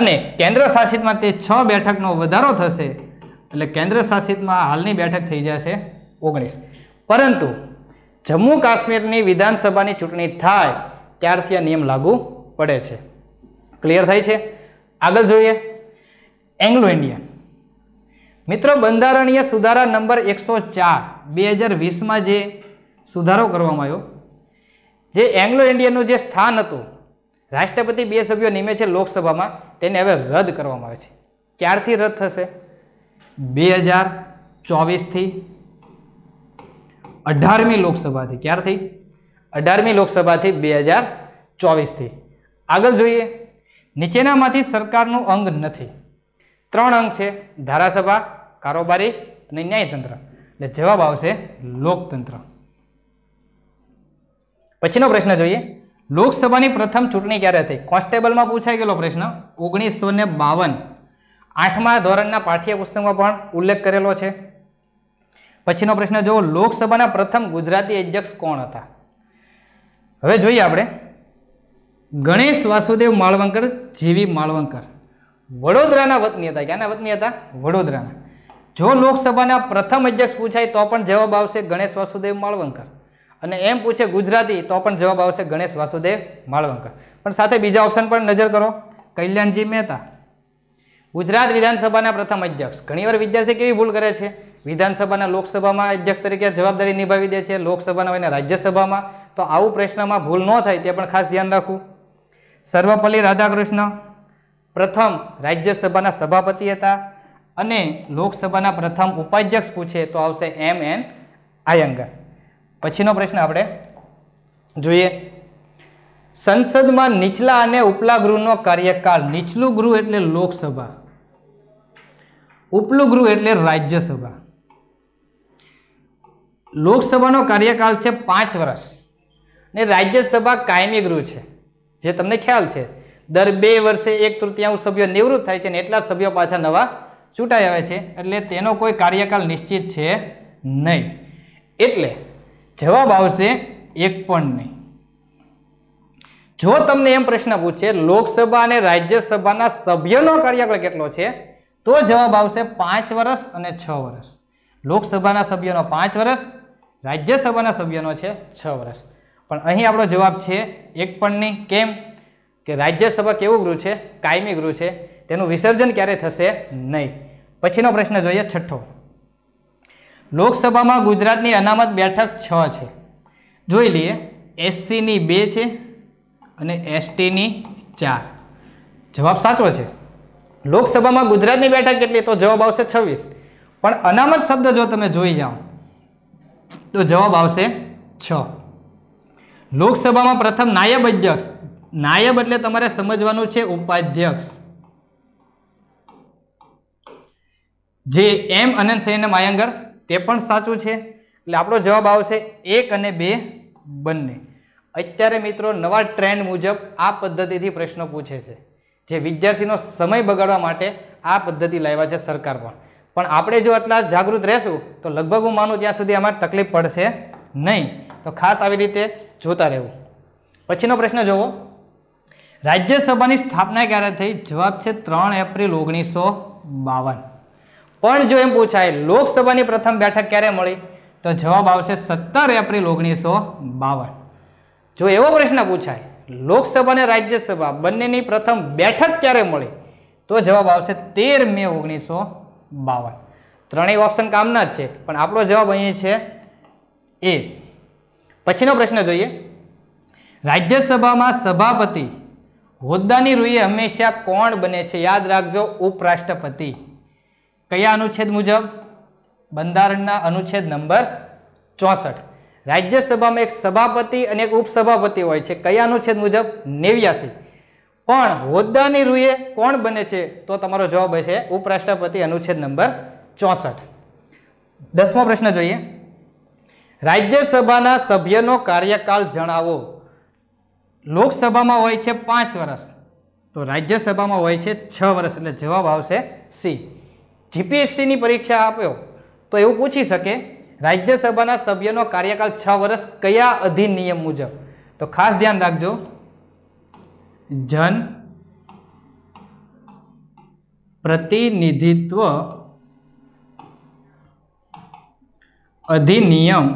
અને કેન્દ્ર શાસિતમાં તે છ બેઠકનો વધારો થશે એટલે કેન્દ્ર શાસિતમાં હાલની બેઠક થઈ જશે ઓગણીસ પરંતુ જમ્મુ કાશ્મીરની વિધાનસભાની ચૂંટણી થાય ત્યારથી આ નિયમ લાગુ પડે છે ક્લિયર થાય છે આગળ જોઈએ એંગ્લો ઇન્ડિયન મિત્રો બંધારણીય સુધારા નંબર એકસો ચાર બે હજાર વીસમાં જે સુધારો કરવામાં આવ્યો જે એંગ્લો ઇન્ડિયનનું જે સ્થાન હતું રાષ્ટ્રપતિ બે સભ્યો નિમે છે લોકસભામાં તેને હવે રદ કરવામાં આવે છે ક્યારથી રદ થશે બે હજાર ચોવીસથી અઢારમી લોકસભાથી ક્યારથી અઢારમી લોકસભાથી બે હજાર ચોવીસથી આગળ જોઈએ નીચેનામાંથી સરકારનું અંગ નથી ત્રણ અંગ છે ધારાસભા કારોબારી અને ન્યાયતંત્ર એટલે જવાબ આવશે લોકતંત્ર પછીનો પ્રશ્ન જોઈએ લોકસભાની પ્રથમ ચૂંટણી ક્યારે હતી કોન્સ્ટેબલમાં પૂછાઈ ગયેલો પ્રશ્ન ઓગણીસો ને બાવન આઠમા ધોરણના પાઠ્યપુસ્તકમાં પણ ઉલ્લેખ કરેલો છે પછીનો પ્રશ્ન જુઓ લોકસભાના પ્રથમ ગુજરાતી અધ્યક્ષ કોણ હતા હવે જોઈએ આપણે ગણેશ વાસુદેવ માળવંકર જીવી માળવંકર વડોદરાના વતની હતા ક્યાંના વતની હતા વડોદરાના જો લોકસભાના પ્રથમ અધ્યક્ષ પૂછાય તો પણ જવાબ આવશે ગણેશ વાસુદેવ માળવંકર અને એમ પૂછે ગુજરાતી તો પણ જવાબ આવશે ગણેશ વાસુદેવ માળવંકર પણ સાથે બીજા ઓપ્શન પણ નજર કરો કલ્યાણજી મહેતા ગુજરાત વિધાનસભાના પ્રથમ અધ્યક્ષ ઘણીવાર વિદ્યાર્થી કેવી ભૂલ કરે છે વિધાનસભાના લોકસભામાં અધ્યક્ષ તરીકે જવાબદારી નિભાવી દે છે લોકસભાના હોય રાજ્યસભામાં તો આવું પ્રશ્નમાં ભૂલ ન થાય તે પણ ખાસ ધ્યાન રાખવું સર્વપલ્લી રાધાકૃષ્ણ પ્રથમ રાજ્યસભાના સભાપતિ હતા અને લોકસભાના પ્રથમ ઉપાધ્યક્ષ પૂછે તો આવશે એમ એન આયંગર પછીનો પ્રશ્ન આપણે જોઈએ સંસદમાં નીચલા અને ઉપલા ગૃહનો કાર્યકાળ નીચલું ગૃહ એટલે લોકસભા ઉપલું ગૃહ એટલે રાજ્યસભા લોકસભાનો કાર્યકાળ છે પાંચ વર્ષ ને રાજ્યસભા કાયમી ગૃહ છે જે તમને ખ્યાલ છે દર બે વર્ષે એક તૃતીયાંશ સભ્યો નિવૃત્ત થાય છે અને એટલા સભ્યો પાછા નવા ચૂંટાઈ આવે છે એટલે તેનો કોઈ કાર્યકાળ નિશ્ચિત છે નહીં એટલે જવાબ આવશે એક પણ નહીં જો તમને એમ પ્રશ્ન પૂછે લોકસભા અને રાજ્યસભાના સભ્યનો કાર્યકાળ કેટલો છે તો જવાબ આવશે પાંચ વર્ષ અને છ વર્ષ લોકસભાના સભ્યનો પાંચ વર્ષ રાજ્યસભાના સભ્યનો છે છ વર્ષ પણ અહીં આપણો જવાબ છે એક પણ નહીં કેમ કે રાજ્યસભા કેવું ગૃહ છે કાયમી ગૃહ છે તેનું વિસર્જન ક્યારે થશે નહીં પછીનો પ્રશ્ન જોઈએ છઠ્ઠો લોકસભામાં ગુજરાતની અનામત બેઠક છ છે જોઈ લઈએ એસસીની બે છે અને એસટીની ચાર જવાબ સાચો છે લોકસભામાં ગુજરાતની બેઠક કેટલી તો જવાબ આવશે છવ્વીસ પણ અનામત શબ્દ જો તમે જોઈ જાઓ તો જવાબ આવશે છ લોકસભામાં પ્રથમ નાયબ અધ્યક્ષ નાયબ એટલે તમારે સમજવાનું છે ઉપાધ્યક્ષ જે એમ અનંત સૈનમ આયંગર તે પણ સાચું છે એટલે આપણો જવાબ આવશે એક અને બે બંને અત્યારે મિત્રો નવા ટ્રેન્ડ મુજબ આ પદ્ધતિથી પ્રશ્નો પૂછે છે જે વિદ્યાર્થીનો સમય બગાડવા માટે આ પદ્ધતિ લાવ્યા છે સરકાર પણ પણ આપણે જો આટલા જાગૃત રહેશું તો લગભગ હું માનું ત્યાં સુધી અમારે તકલીફ પડશે નહીં તો ખાસ આવી રીતે જોતા રહેવું પછીનો પ્રશ્ન જુઓ રાજ્યસભાની સ્થાપના ક્યારે થઈ જવાબ છે ત્રણ એપ્રિલ ઓગણીસો બાવન પણ જો એમ પૂછાય લોકસભાની પ્રથમ બેઠક ક્યારે મળી તો જવાબ આવશે સત્તર એપ્રિલ ઓગણીસો બાવન જો એવો પ્રશ્ન પૂછાય લોકસભા અને રાજ્યસભા બંનેની પ્રથમ બેઠક ક્યારે મળી તો જવાબ આવશે તેર મે ઓગણીસો બાવન ત્રણેય ઓપ્શન કામના જ છે પણ આપણો જવાબ અહીં છે એ પછીનો પ્રશ્ન જોઈએ રાજ્યસભામાં સભાપતિ હોદ્દાની રૂએ હંમેશા કોણ બને છે યાદ રાખજો ઉપરાષ્ટ્રપતિ કયા અનુચ્છેદ મુજબ બંધારણના અનુચ્છેદ નંબર ચોસઠ રાજ્યસભામાં એક સભાપતિ અને એક ઉપસભાપતિ હોય છે કયા અનુચ્છેદ મુજબ નેવ્યાસી પણ હોદ્દાની રૂએ કોણ બને છે તો તમારો જવાબ હશે ઉપરાષ્ટ્રપતિ અનુચ્છેદ નંબર ચોસઠ દસમો પ્રશ્ન જોઈએ રાજ્યસભાના સભ્યનો કાર્યકાળ જણાવો લોકસભામાં હોય છે પાંચ વર્ષ તો રાજ્યસભામાં હોય છે છ વર્ષ એટલે જવાબ આવશે સી જીપીએસસીની પરીક્ષા આપ્યો તો એવું પૂછી શકે રાજ્યસભાના સભ્યનો કાર્યકાળ છ વર્ષ કયા અધિનિયમ મુજબ તો ખાસ ધ્યાન રાખજો જન પ્રતિનિધિત્વ અધિનિયમ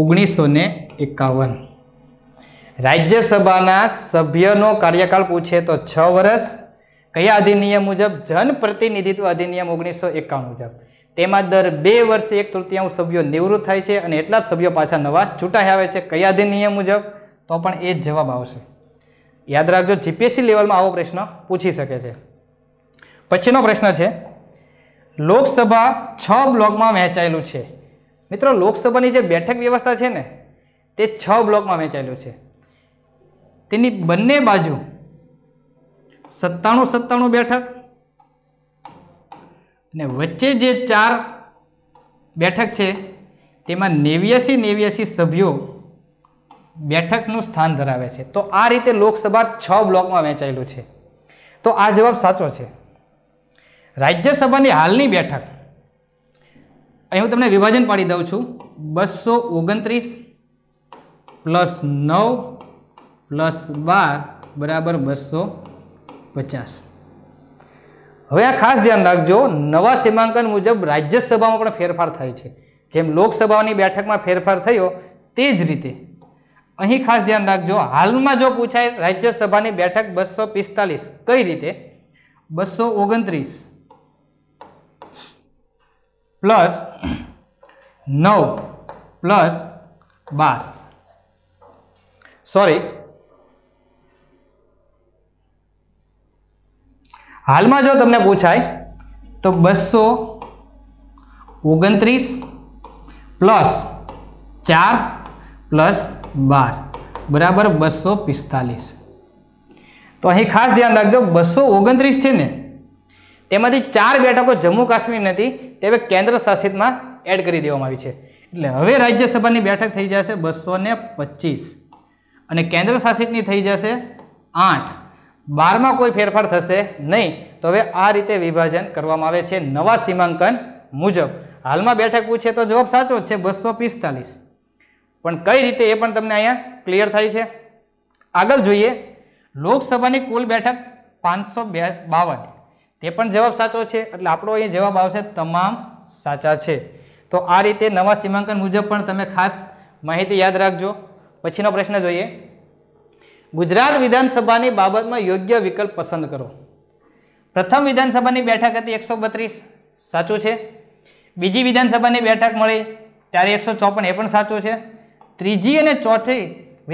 ઓગણીસો ને એકાવન રાજ્યસભાના સભ્યનો કાર્યકાળ પૂછે તો છ વર્ષ કયા અધિનિયમ મુજબ જનપ્રતિનિધિત્વ અધિનિયમ ઓગણીસો એકાવન મુજબ તેમાં દર બે વર્ષે એક તૃતીયાંશ સભ્યો નિવૃત્ત થાય છે અને એટલા જ સભ્યો પાછા નવા ચૂંટાઈ આવે છે કયા અધિનિયમ મુજબ તો પણ એ જ જવાબ આવશે યાદ રાખજો જીપીએસસી લેવલમાં આવો પ્રશ્ન પૂછી શકે છે પછીનો પ્રશ્ન છે લોકસભા છ બ્લોકમાં વહેંચાયેલું છે મિત્રો લોકસભાની જે બેઠક વ્યવસ્થા છે ને તે છ બ્લોકમાં વહેંચાયેલું છે તેની બંને બાજુ સત્તાણું સત્તાણું બેઠક અને વચ્ચે જે ચાર બેઠક છે તેમાં નેવ્યાસી નેવ્યાસી સભ્યો બેઠકનું સ્થાન ધરાવે છે તો આ રીતે લોકસભા છ બ્લોકમાં વહેંચાયેલું છે તો આ જવાબ સાચો છે રાજ્યસભાની હાલની બેઠક અહીં હું તમને વિભાજન પાડી દઉં છું બસો ઓગણત્રીસ પ્લસ નવ પ્લસ બાર બરાબર બસો પચાસ હવે આ ખાસ ધ્યાન રાખજો નવા સીમાંકન મુજબ રાજ્યસભામાં પણ ફેરફાર થાય છે જેમ લોકસભાની બેઠકમાં ફેરફાર થયો તે જ રીતે અહીં ખાસ ધ્યાન રાખજો હાલમાં જો પૂછાય રાજ્યસભાની બેઠક બસો પિસ્તાલીસ કઈ રીતે બસો ઓગણત્રીસ પ્લસ નવ પ્લસ બાર સોરી હાલમાં જો તમને પૂછાય તો બસો ઓગણત્રીસ પ્લસ ચાર પ્લસ બાર બરાબર બસો પિસ્તાલીસ તો અહીં ખાસ ધ્યાન રાખજો બસો ઓગણત્રીસ છે ને તેમાંથી ચાર બેઠકો જમ્મુ કાશ્મીર નથી એવે કેન્દ્ર શાસિતમાં એડ કરી દેવામાં આવી છે એટલે હવે રાજ્યસભાની બેઠક થઈ જશે બસો પચીસ અને કેન્દ્ર શાસિતની થઈ જશે આઠ બારમાં કોઈ ફેરફાર થશે નહીં તો હવે આ રીતે વિભાજન કરવામાં આવે છે નવા સીમાંકન મુજબ હાલમાં બેઠક પૂછે તો જવાબ સાચો જ છે બસો પિસ્તાલીસ પણ કઈ રીતે એ પણ તમને અહીંયા ક્લિયર થાય છે આગળ જોઈએ લોકસભાની કુલ બેઠક પાંચસો બાવન એ પણ જવાબ સાચો છે એટલે આપણો અહીં જવાબ આવશે તમામ સાચા છે તો આ રીતે નવા સીમાંકન મુજબ પણ તમે ખાસ માહિતી યાદ રાખજો પછીનો પ્રશ્ન જોઈએ ગુજરાત વિધાનસભાની બાબતમાં યોગ્ય વિકલ્પ પસંદ કરો પ્રથમ વિધાનસભાની બેઠક હતી એકસો બત્રીસ સાચું છે બીજી વિધાનસભાની બેઠક મળી ત્યારે એકસો ચોપન એ પણ સાચું છે ત્રીજી અને ચોથી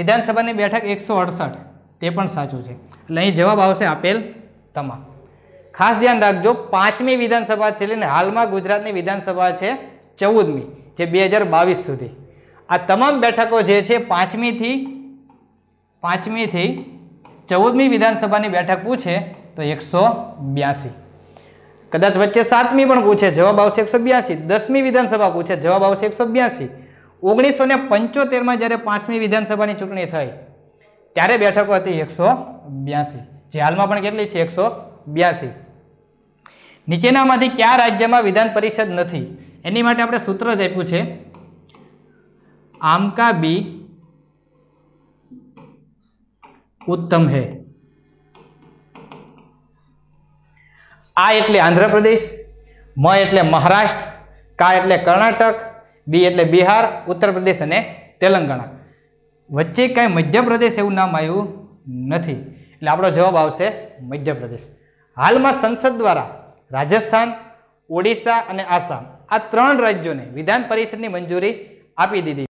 વિધાનસભાની બેઠક એકસો અડસઠ તે પણ સાચું છે એટલે અહીં જવાબ આવશે આપેલ તમામ ખાસ ધ્યાન રાખજો પાંચમી વિધાનસભાથી લઈને હાલમાં ગુજરાતની વિધાનસભા છે ચૌદમી જે બે હજાર બાવીસ સુધી આ તમામ બેઠકો જે છે પાંચમીથી પાંચમીથી ચૌદમી વિધાનસભાની બેઠક પૂછે તો એકસો બ્યાસી કદાચ વચ્ચે સાતમી પણ પૂછે જવાબ આવશે એકસો બ્યાસી દસમી વિધાનસભા પૂછે જવાબ આવશે એકસો બ્યાસી ઓગણીસો ને પંચોતેરમાં જ્યારે પાંચમી વિધાનસભાની ચૂંટણી થઈ ત્યારે બેઠકો હતી એકસો બ્યાસી જે હાલમાં પણ કેટલી છે એકસો બ્યાસી નીચેનામાંથી કયા રાજ્યમાં વિધાન પરિષદ નથી એની માટે આપણે સૂત્ર જ આપ્યું છે આમકા બી ઉત્તમ હે આ એટલે આંધ્રપ્રદેશ મ એટલે મહારાષ્ટ્ર કા એટલે કર્ણાટક બી એટલે બિહાર ઉત્તરપ્રદેશ અને તેલંગાણા વચ્ચે કાંઈ મધ્યપ્રદેશ એવું નામ આવ્યું નથી એટલે આપણો જવાબ આવશે મધ્યપ્રદેશ હાલમાં સંસદ દ્વારા રાજસ્થાન ઓડિશા અને આસામ આ ત્રણ રાજ્યોને વિધાન પરિષદની મંજૂરી આપી દીધી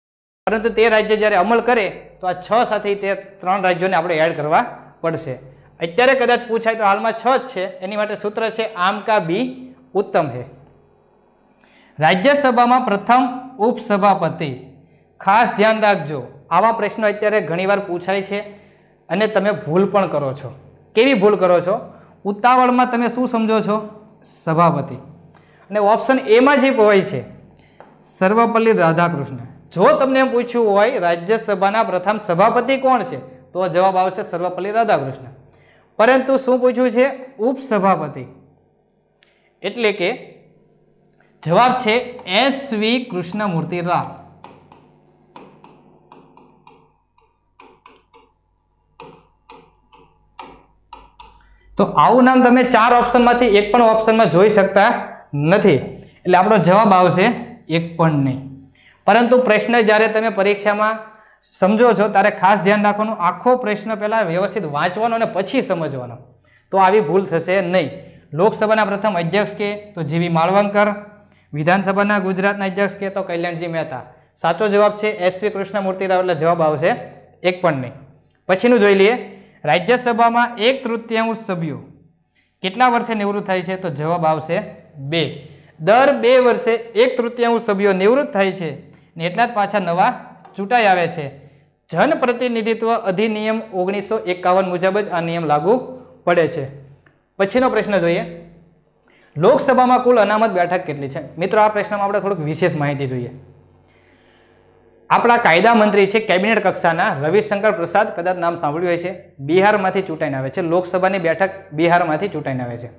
પરંતુ તે રાજ્ય જ્યારે અમલ કરે તો આ છ સાથે તે ત્રણ રાજ્યોને આપણે એડ કરવા પડશે અત્યારે કદાચ પૂછાય તો હાલમાં છ જ છે એની માટે સૂત્ર છે આમ કા બી ઉત્તમ હે રાજ્યસભામાં પ્રથમ ઉપસભાપતિ ખાસ ધ્યાન રાખજો આવા પ્રશ્નો અત્યારે ઘણીવાર પૂછાય છે અને તમે ભૂલ પણ કરો છો કેવી ભૂલ કરો છો ઉતાવળમાં તમે શું સમજો છો સભાપતિ અને ઓપ્શન એમાં જે હોય છે સર્વપલ્લી રાધાકૃષ્ણ જો તમને એમ પૂછ્યું હોય રાજ્યસભાના પ્રથમ સભાપતિ કોણ છે તો જવાબ આવશે સર્વપલ્લી રાધાકૃષ્ણ પરંતુ શું પૂછ્યું છે ઉપસભાપતિ એટલે કે જવાબ છે એસ વી કૃષ્ણમૂર્તિ રાવ તો આવું નામ તમે ચાર ઓપ્શનમાંથી એક પણ ઓપ્શનમાં જોઈ શકતા નથી એટલે આપણો જવાબ આવશે એક પણ નહીં પરંતુ પ્રશ્ન જ્યારે તમે પરીક્ષામાં સમજો છો ત્યારે ખાસ ધ્યાન રાખવાનું આખો પ્રશ્ન પહેલાં વ્યવસ્થિત વાંચવાનો અને પછી સમજવાનો તો આવી ભૂલ થશે નહીં લોકસભાના પ્રથમ અધ્યક્ષ કે તો જીવી માળવંકર વિધાનસભાના ગુજરાતના અધ્યક્ષ કે તો કલ્યાણજી મહેતા સાચો જવાબ છે એસવી કૃષ્ણમૂર્તિ રાવ એટલે જવાબ આવશે એક પણ નહીં પછીનું જોઈ લઈએ રાજ્યસભામાં એક તૃતીયાંશ સભ્યો કેટલા વર્ષે નિવૃત્ત થાય છે તો જવાબ આવશે બે દર બે વર્ષે એક તૃતીયાંશ સભ્યો નિવૃત્ત થાય છે ને એટલા જ પાછા નવા ચૂંટાઈ આવે છે જનપ્રતિનિધિત્વ અધિનિયમ ઓગણીસો એકાવન મુજબ જ આ નિયમ લાગુ પડે છે પછીનો પ્રશ્ન જોઈએ લોકસભામાં કુલ અનામત બેઠક કેટલી છે મિત્રો આ પ્રશ્નમાં આપણે થોડુંક વિશેષ માહિતી જોઈએ આપણા કાયદા મંત્રી છે કેબિનેટ કક્ષાના રવિશંકર પ્રસાદ કદાચ નામ સાંભળ્યું હોય છે બિહારમાંથી ચૂંટાઈને આવે છે લોકસભાની બેઠક બિહારમાંથી ચૂંટાઈને આવે છે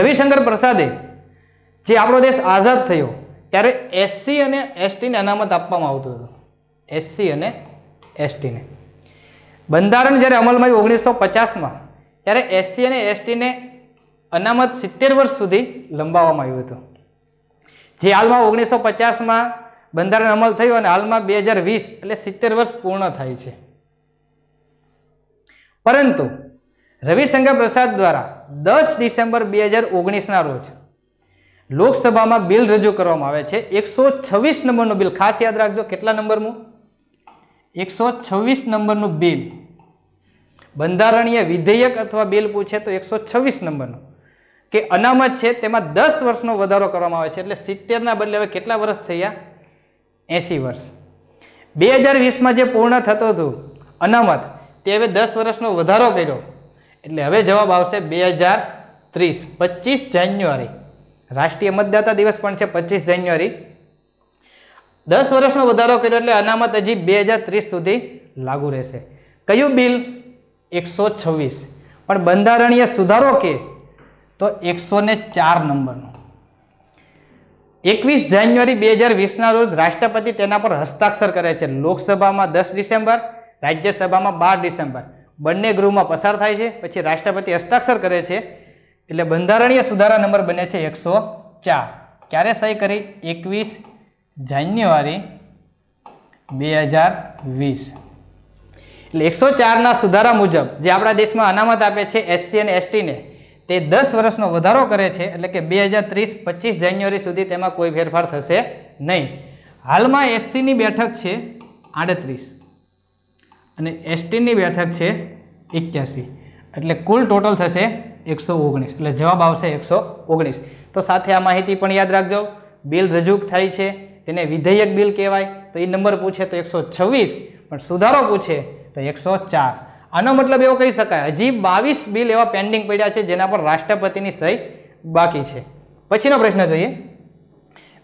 રવિશંકર પ્રસાદે જે આપણો દેશ આઝાદ થયો ત્યારે એસસી અને એસટીને અનામત આપવામાં આવતું હતું એસસી અને એસટીને બંધારણ જ્યારે અમલમાં આવ્યું ઓગણીસો પચાસમાં ત્યારે એસસી અને એસટીને અનામત સિત્તેર વર્ષ સુધી લંબાવવામાં આવ્યું હતું જે હાલમાં ઓગણીસો પચાસમાં બંધારણ અમલ થયો અને હાલમાં બે હજાર વીસ એટલે સિત્તેર વર્ષ પૂર્ણ થાય છે પરંતુ રવિશંકર પ્રસાદ દ્વારા દસ ડિસેમ્બર બે હજાર ઓગણીસના રોજ લોકસભામાં બિલ રજૂ કરવામાં આવે છે એકસો છવ્વીસ નંબરનું બિલ ખાસ યાદ રાખજો કેટલા નંબરનું એકસો છવ્વીસ નંબરનું બિલ બંધારણીય વિધેયક અથવા બિલ પૂછે તો એકસો છવ્વીસ નંબરનું કે અનામત છે તેમાં દસ વર્ષનો વધારો કરવામાં આવે છે એટલે સિત્તેરના બદલે હવે કેટલા વર્ષ થયા એંસી વર્ષ બે હજાર વીસમાં જે પૂર્ણ થતું હતું અનામત તે હવે દસ વર્ષનો વધારો કર્યો એટલે હવે જવાબ આવશે બે હજાર ત્રીસ પચીસ જાન્યુઆરી રાષ્ટ્રીય મતદાતા દિવસ પણ છે પચીસ જાન્યુઆરી દસ વર્ષનો વધારો કર્યો એટલે અનામત હજી બે હજાર ત્રીસ સુધી લાગુ રહેશે કયું બિલ એકસો છવ્વીસ પણ બંધારણીય સુધારો કે તો એકસો ચાર નંબરનું એકવીસ જાન્યુઆરી બે હજાર વીસના રોજ રાષ્ટ્રપતિ તેના પર હસ્તાક્ષર કરે છે લોકસભામાં દસ ડિસેમ્બર રાજ્યસભામાં બાર ડિસેમ્બર બંને ગૃહમાં પસાર થાય છે પછી રાષ્ટ્રપતિ હસ્તાક્ષર કરે છે એટલે બંધારણીય સુધારા નંબર બને છે એકસો ચાર ક્યારે સહી કરી એકવીસ જાન્યુઆરી બે હજાર વીસ એટલે એકસો ચારના સુધારા મુજબ જે આપણા દેશમાં અનામત આપે છે એસસી અને એસટીને તે દસ વર્ષનો વધારો કરે છે એટલે કે બે હજાર ત્રીસ પચીસ જાન્યુઆરી સુધી તેમાં કોઈ ફેરફાર થશે નહીં હાલમાં એસસીની બેઠક છે આડત્રીસ અને એસટીની બેઠક છે એક્યાસી એટલે કુલ ટોટલ થશે એકસો ઓગણીસ એટલે જવાબ આવશે એકસો ઓગણીસ તો સાથે આ માહિતી પણ યાદ રાખજો બિલ રજૂ થાય છે તેને વિધેયક બિલ કહેવાય તો એ નંબર પૂછે તો એકસો છવ્વીસ પણ સુધારો પૂછે તો એકસો ચાર આનો મતલબ એવો કહી શકાય હજી બાવીસ બિલ એવા પેન્ડિંગ પડ્યા છે જેના પર રાષ્ટ્રપતિની સહી બાકી છે પછીનો પ્રશ્ન જોઈએ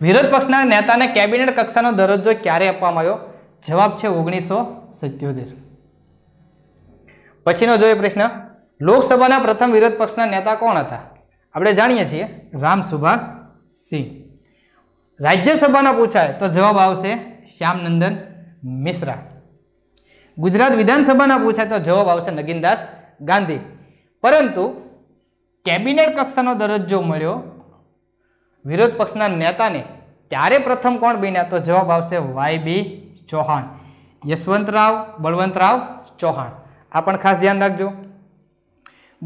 વિરોધ પક્ષના નેતાને કેબિનેટ કક્ષાનો દરજ્જો ક્યારે આપવામાં આવ્યો જવાબ છે ઓગણીસો સિત્યોતેર પછીનો જોઈએ પ્રશ્ન લોકસભાના પ્રથમ વિરોધ પક્ષના નેતા કોણ હતા આપણે જાણીએ છીએ રામ સુભાગ સિંહ રાજ્યસભાના પૂછાય તો જવાબ આવશે શ્યામનંદન મિશ્રા ગુજરાત વિધાનસભાના પૂછાય તો જવાબ આવશે નગીનદાસ ગાંધી પરંતુ કેબિનેટ કક્ષાનો દરજ્જો મળ્યો વિરોધ પક્ષના નેતાને ત્યારે પ્રથમ કોણ બન્યા તો જવાબ આવશે વાય બી ચૌહાણ યશવંતરાવ બળવંતરાવ ચૌહાણ આ પણ ખાસ ધ્યાન રાખજો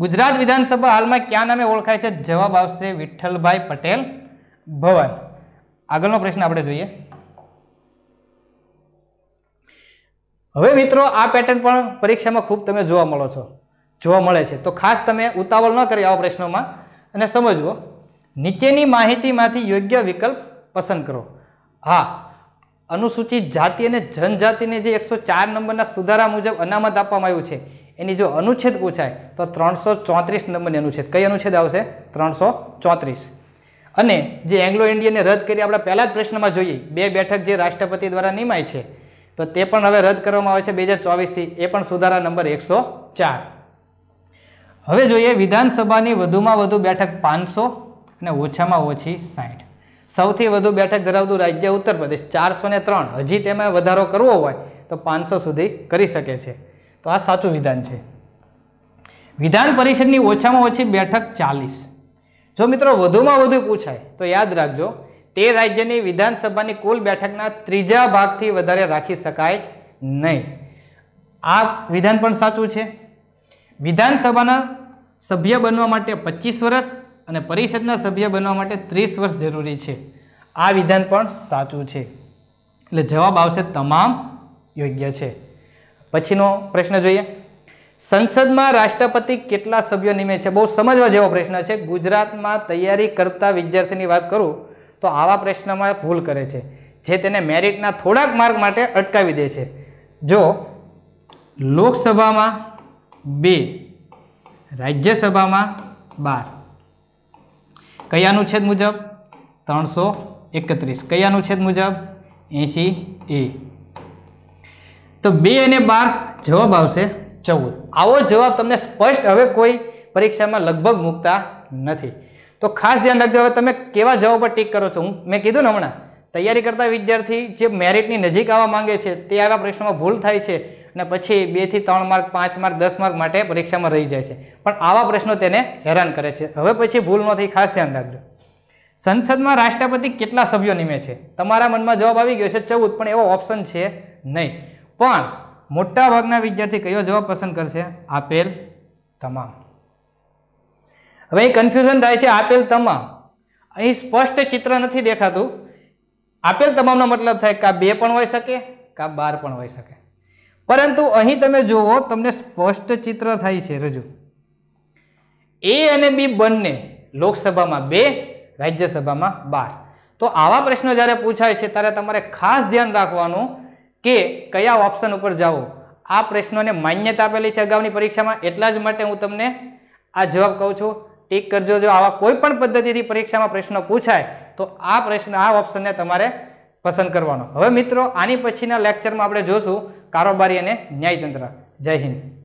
ગુજરાત વિધાનસભા હાલમાં ક્યાં નામે ઓળખાય છે જવાબ આવશે વિઠ્ઠલભાઈ પટેલ ભવન આગળનો પ્રશ્ન આપણે જોઈએ હવે મિત્રો આ પેટર્ન પણ પરીક્ષામાં ખૂબ તમે જોવા મળો છો જોવા મળે છે તો ખાસ તમે ઉતાવળ ન કરી આવા પ્રશ્નોમાં અને સમજવો નીચેની માહિતીમાંથી યોગ્ય વિકલ્પ પસંદ કરો હા અનુસૂચિત જાતિ અને જનજાતિને જે એકસો ચાર નંબરના સુધારા મુજબ અનામત આપવામાં આવ્યું છે એની જો અનુચ્છેદ પૂછાય તો ત્રણસો ચોત્રીસ નંબરની અનુચ્છેદ કઈ અનુચ્છેદ આવશે ત્રણસો ચોત્રીસ અને જે એંગ્લો ઇન્ડિયાને રદ કરી આપણે પહેલા જ પ્રશ્નમાં જોઈએ બે બેઠક જે રાષ્ટ્રપતિ દ્વારા નિમાય છે તો તે પણ હવે રદ કરવામાં આવે છે બે હજાર ચોવીસથી એ પણ સુધારા નંબર એકસો ચાર હવે જોઈએ વિધાનસભાની વધુમાં વધુ બેઠક પાંચસો અને ઓછામાં ઓછી સાઠ સૌથી વધુ બેઠક ધરાવતું રાજ્ય ઉત્તર પ્રદેશ ચારસો ને ત્રણ હજી તેમાં વધારો કરવો હોય તો પાંચસો સુધી કરી શકે છે તો આ સાચું વિધાન છે વિધાન પરિષદની ઓછામાં ઓછી બેઠક ચાલીસ જો મિત્રો વધુમાં વધુ પૂછાય તો યાદ રાખજો તે રાજ્યની વિધાનસભાની કુલ બેઠકના ત્રીજા ભાગથી વધારે રાખી શકાય નહીં આ વિધાન પણ સાચું છે વિધાનસભાના સભ્ય બનવા માટે પચીસ વર્ષ અને પરિષદના સભ્ય બનવા માટે ત્રીસ વર્ષ જરૂરી છે આ વિધાન પણ સાચું છે એટલે જવાબ આવશે તમામ યોગ્ય છે પછીનો પ્રશ્ન જોઈએ સંસદમાં રાષ્ટ્રપતિ કેટલા સભ્યો નિમે છે બહુ સમજવા જેવો પ્રશ્ન છે ગુજરાતમાં તૈયારી કરતા વિદ્યાર્થીની વાત કરું તો આવા પ્રશ્નમાં ભૂલ કરે છે જે તેને મેરિટના થોડાક માર્ક માટે અટકાવી દે છે જો લોકસભામાં બે રાજ્યસભામાં બાર કયા અનુચ્છેદ મુજબ ત્રણસો એકત્રીસ કયા અનુચ્છેદ મુજબ એંશી એ તો બે અને બાર જવાબ આવશે ચૌદ આવો જવાબ તમને સ્પષ્ટ હવે કોઈ પરીક્ષામાં લગભગ મૂકતા નથી તો ખાસ ધ્યાન રાખજો હવે તમે કેવા જવાબ પર ટીક કરો છો હું મેં કીધું ને હમણાં તૈયારી કરતા વિદ્યાર્થી જે મેરિટની નજીક આવવા માંગે છે તે આવા પ્રશ્નોમાં ભૂલ થાય છે અને પછી બેથી ત્રણ માર્ક પાંચ માર્ક દસ માર્ક માટે પરીક્ષામાં રહી જાય છે પણ આવા પ્રશ્નો તેને હેરાન કરે છે હવે પછી ભૂલ નથી ખાસ ધ્યાન રાખજો સંસદમાં રાષ્ટ્રપતિ કેટલા સભ્યો નિમે છે તમારા મનમાં જવાબ આવી ગયો છે ચૌદ પણ એવો ઓપ્શન છે નહીં પણ મોટાભાગના વિદ્યાર્થી કયો જવાબ પસંદ કરશે આપેલ તમામ હવે અહીં કન્ફ્યુઝન થાય છે આપેલ તમામ અહીં સ્પષ્ટ ચિત્ર નથી દેખાતું આપેલ તમામનો મતલબ થાય કાં બે પણ હોઈ શકે કાં બાર પણ હોઈ શકે પરંતુ અહીં તમે જુઓ તમને સ્પષ્ટ ચિત્ર થાય છે રજૂ એ અને બી બંને લોકસભામાં બે રાજ્યસભામાં બાર તો આવા પ્રશ્નો જ્યારે પૂછાય છે ત્યારે તમારે ખાસ ધ્યાન રાખવાનું કે કયા ઓપ્શન ઉપર જાઓ આ પ્રશ્નોને માન્યતા આપેલી છે અગાઉની પરીક્ષામાં એટલા જ માટે હું તમને આ જવાબ કહું છું ટીક કરજો જો આવા કોઈ પણ પદ્ધતિથી પરીક્ષામાં પ્રશ્નો પૂછાય તો આ પ્રશ્ન આ ઓપ્શનને તમારે પસંદ કરવાનો હવે મિત્રો આની પછીના લેક્ચરમાં આપણે જોશું કારોબારી અને ન્યાયતંત્ર જય હિન્દ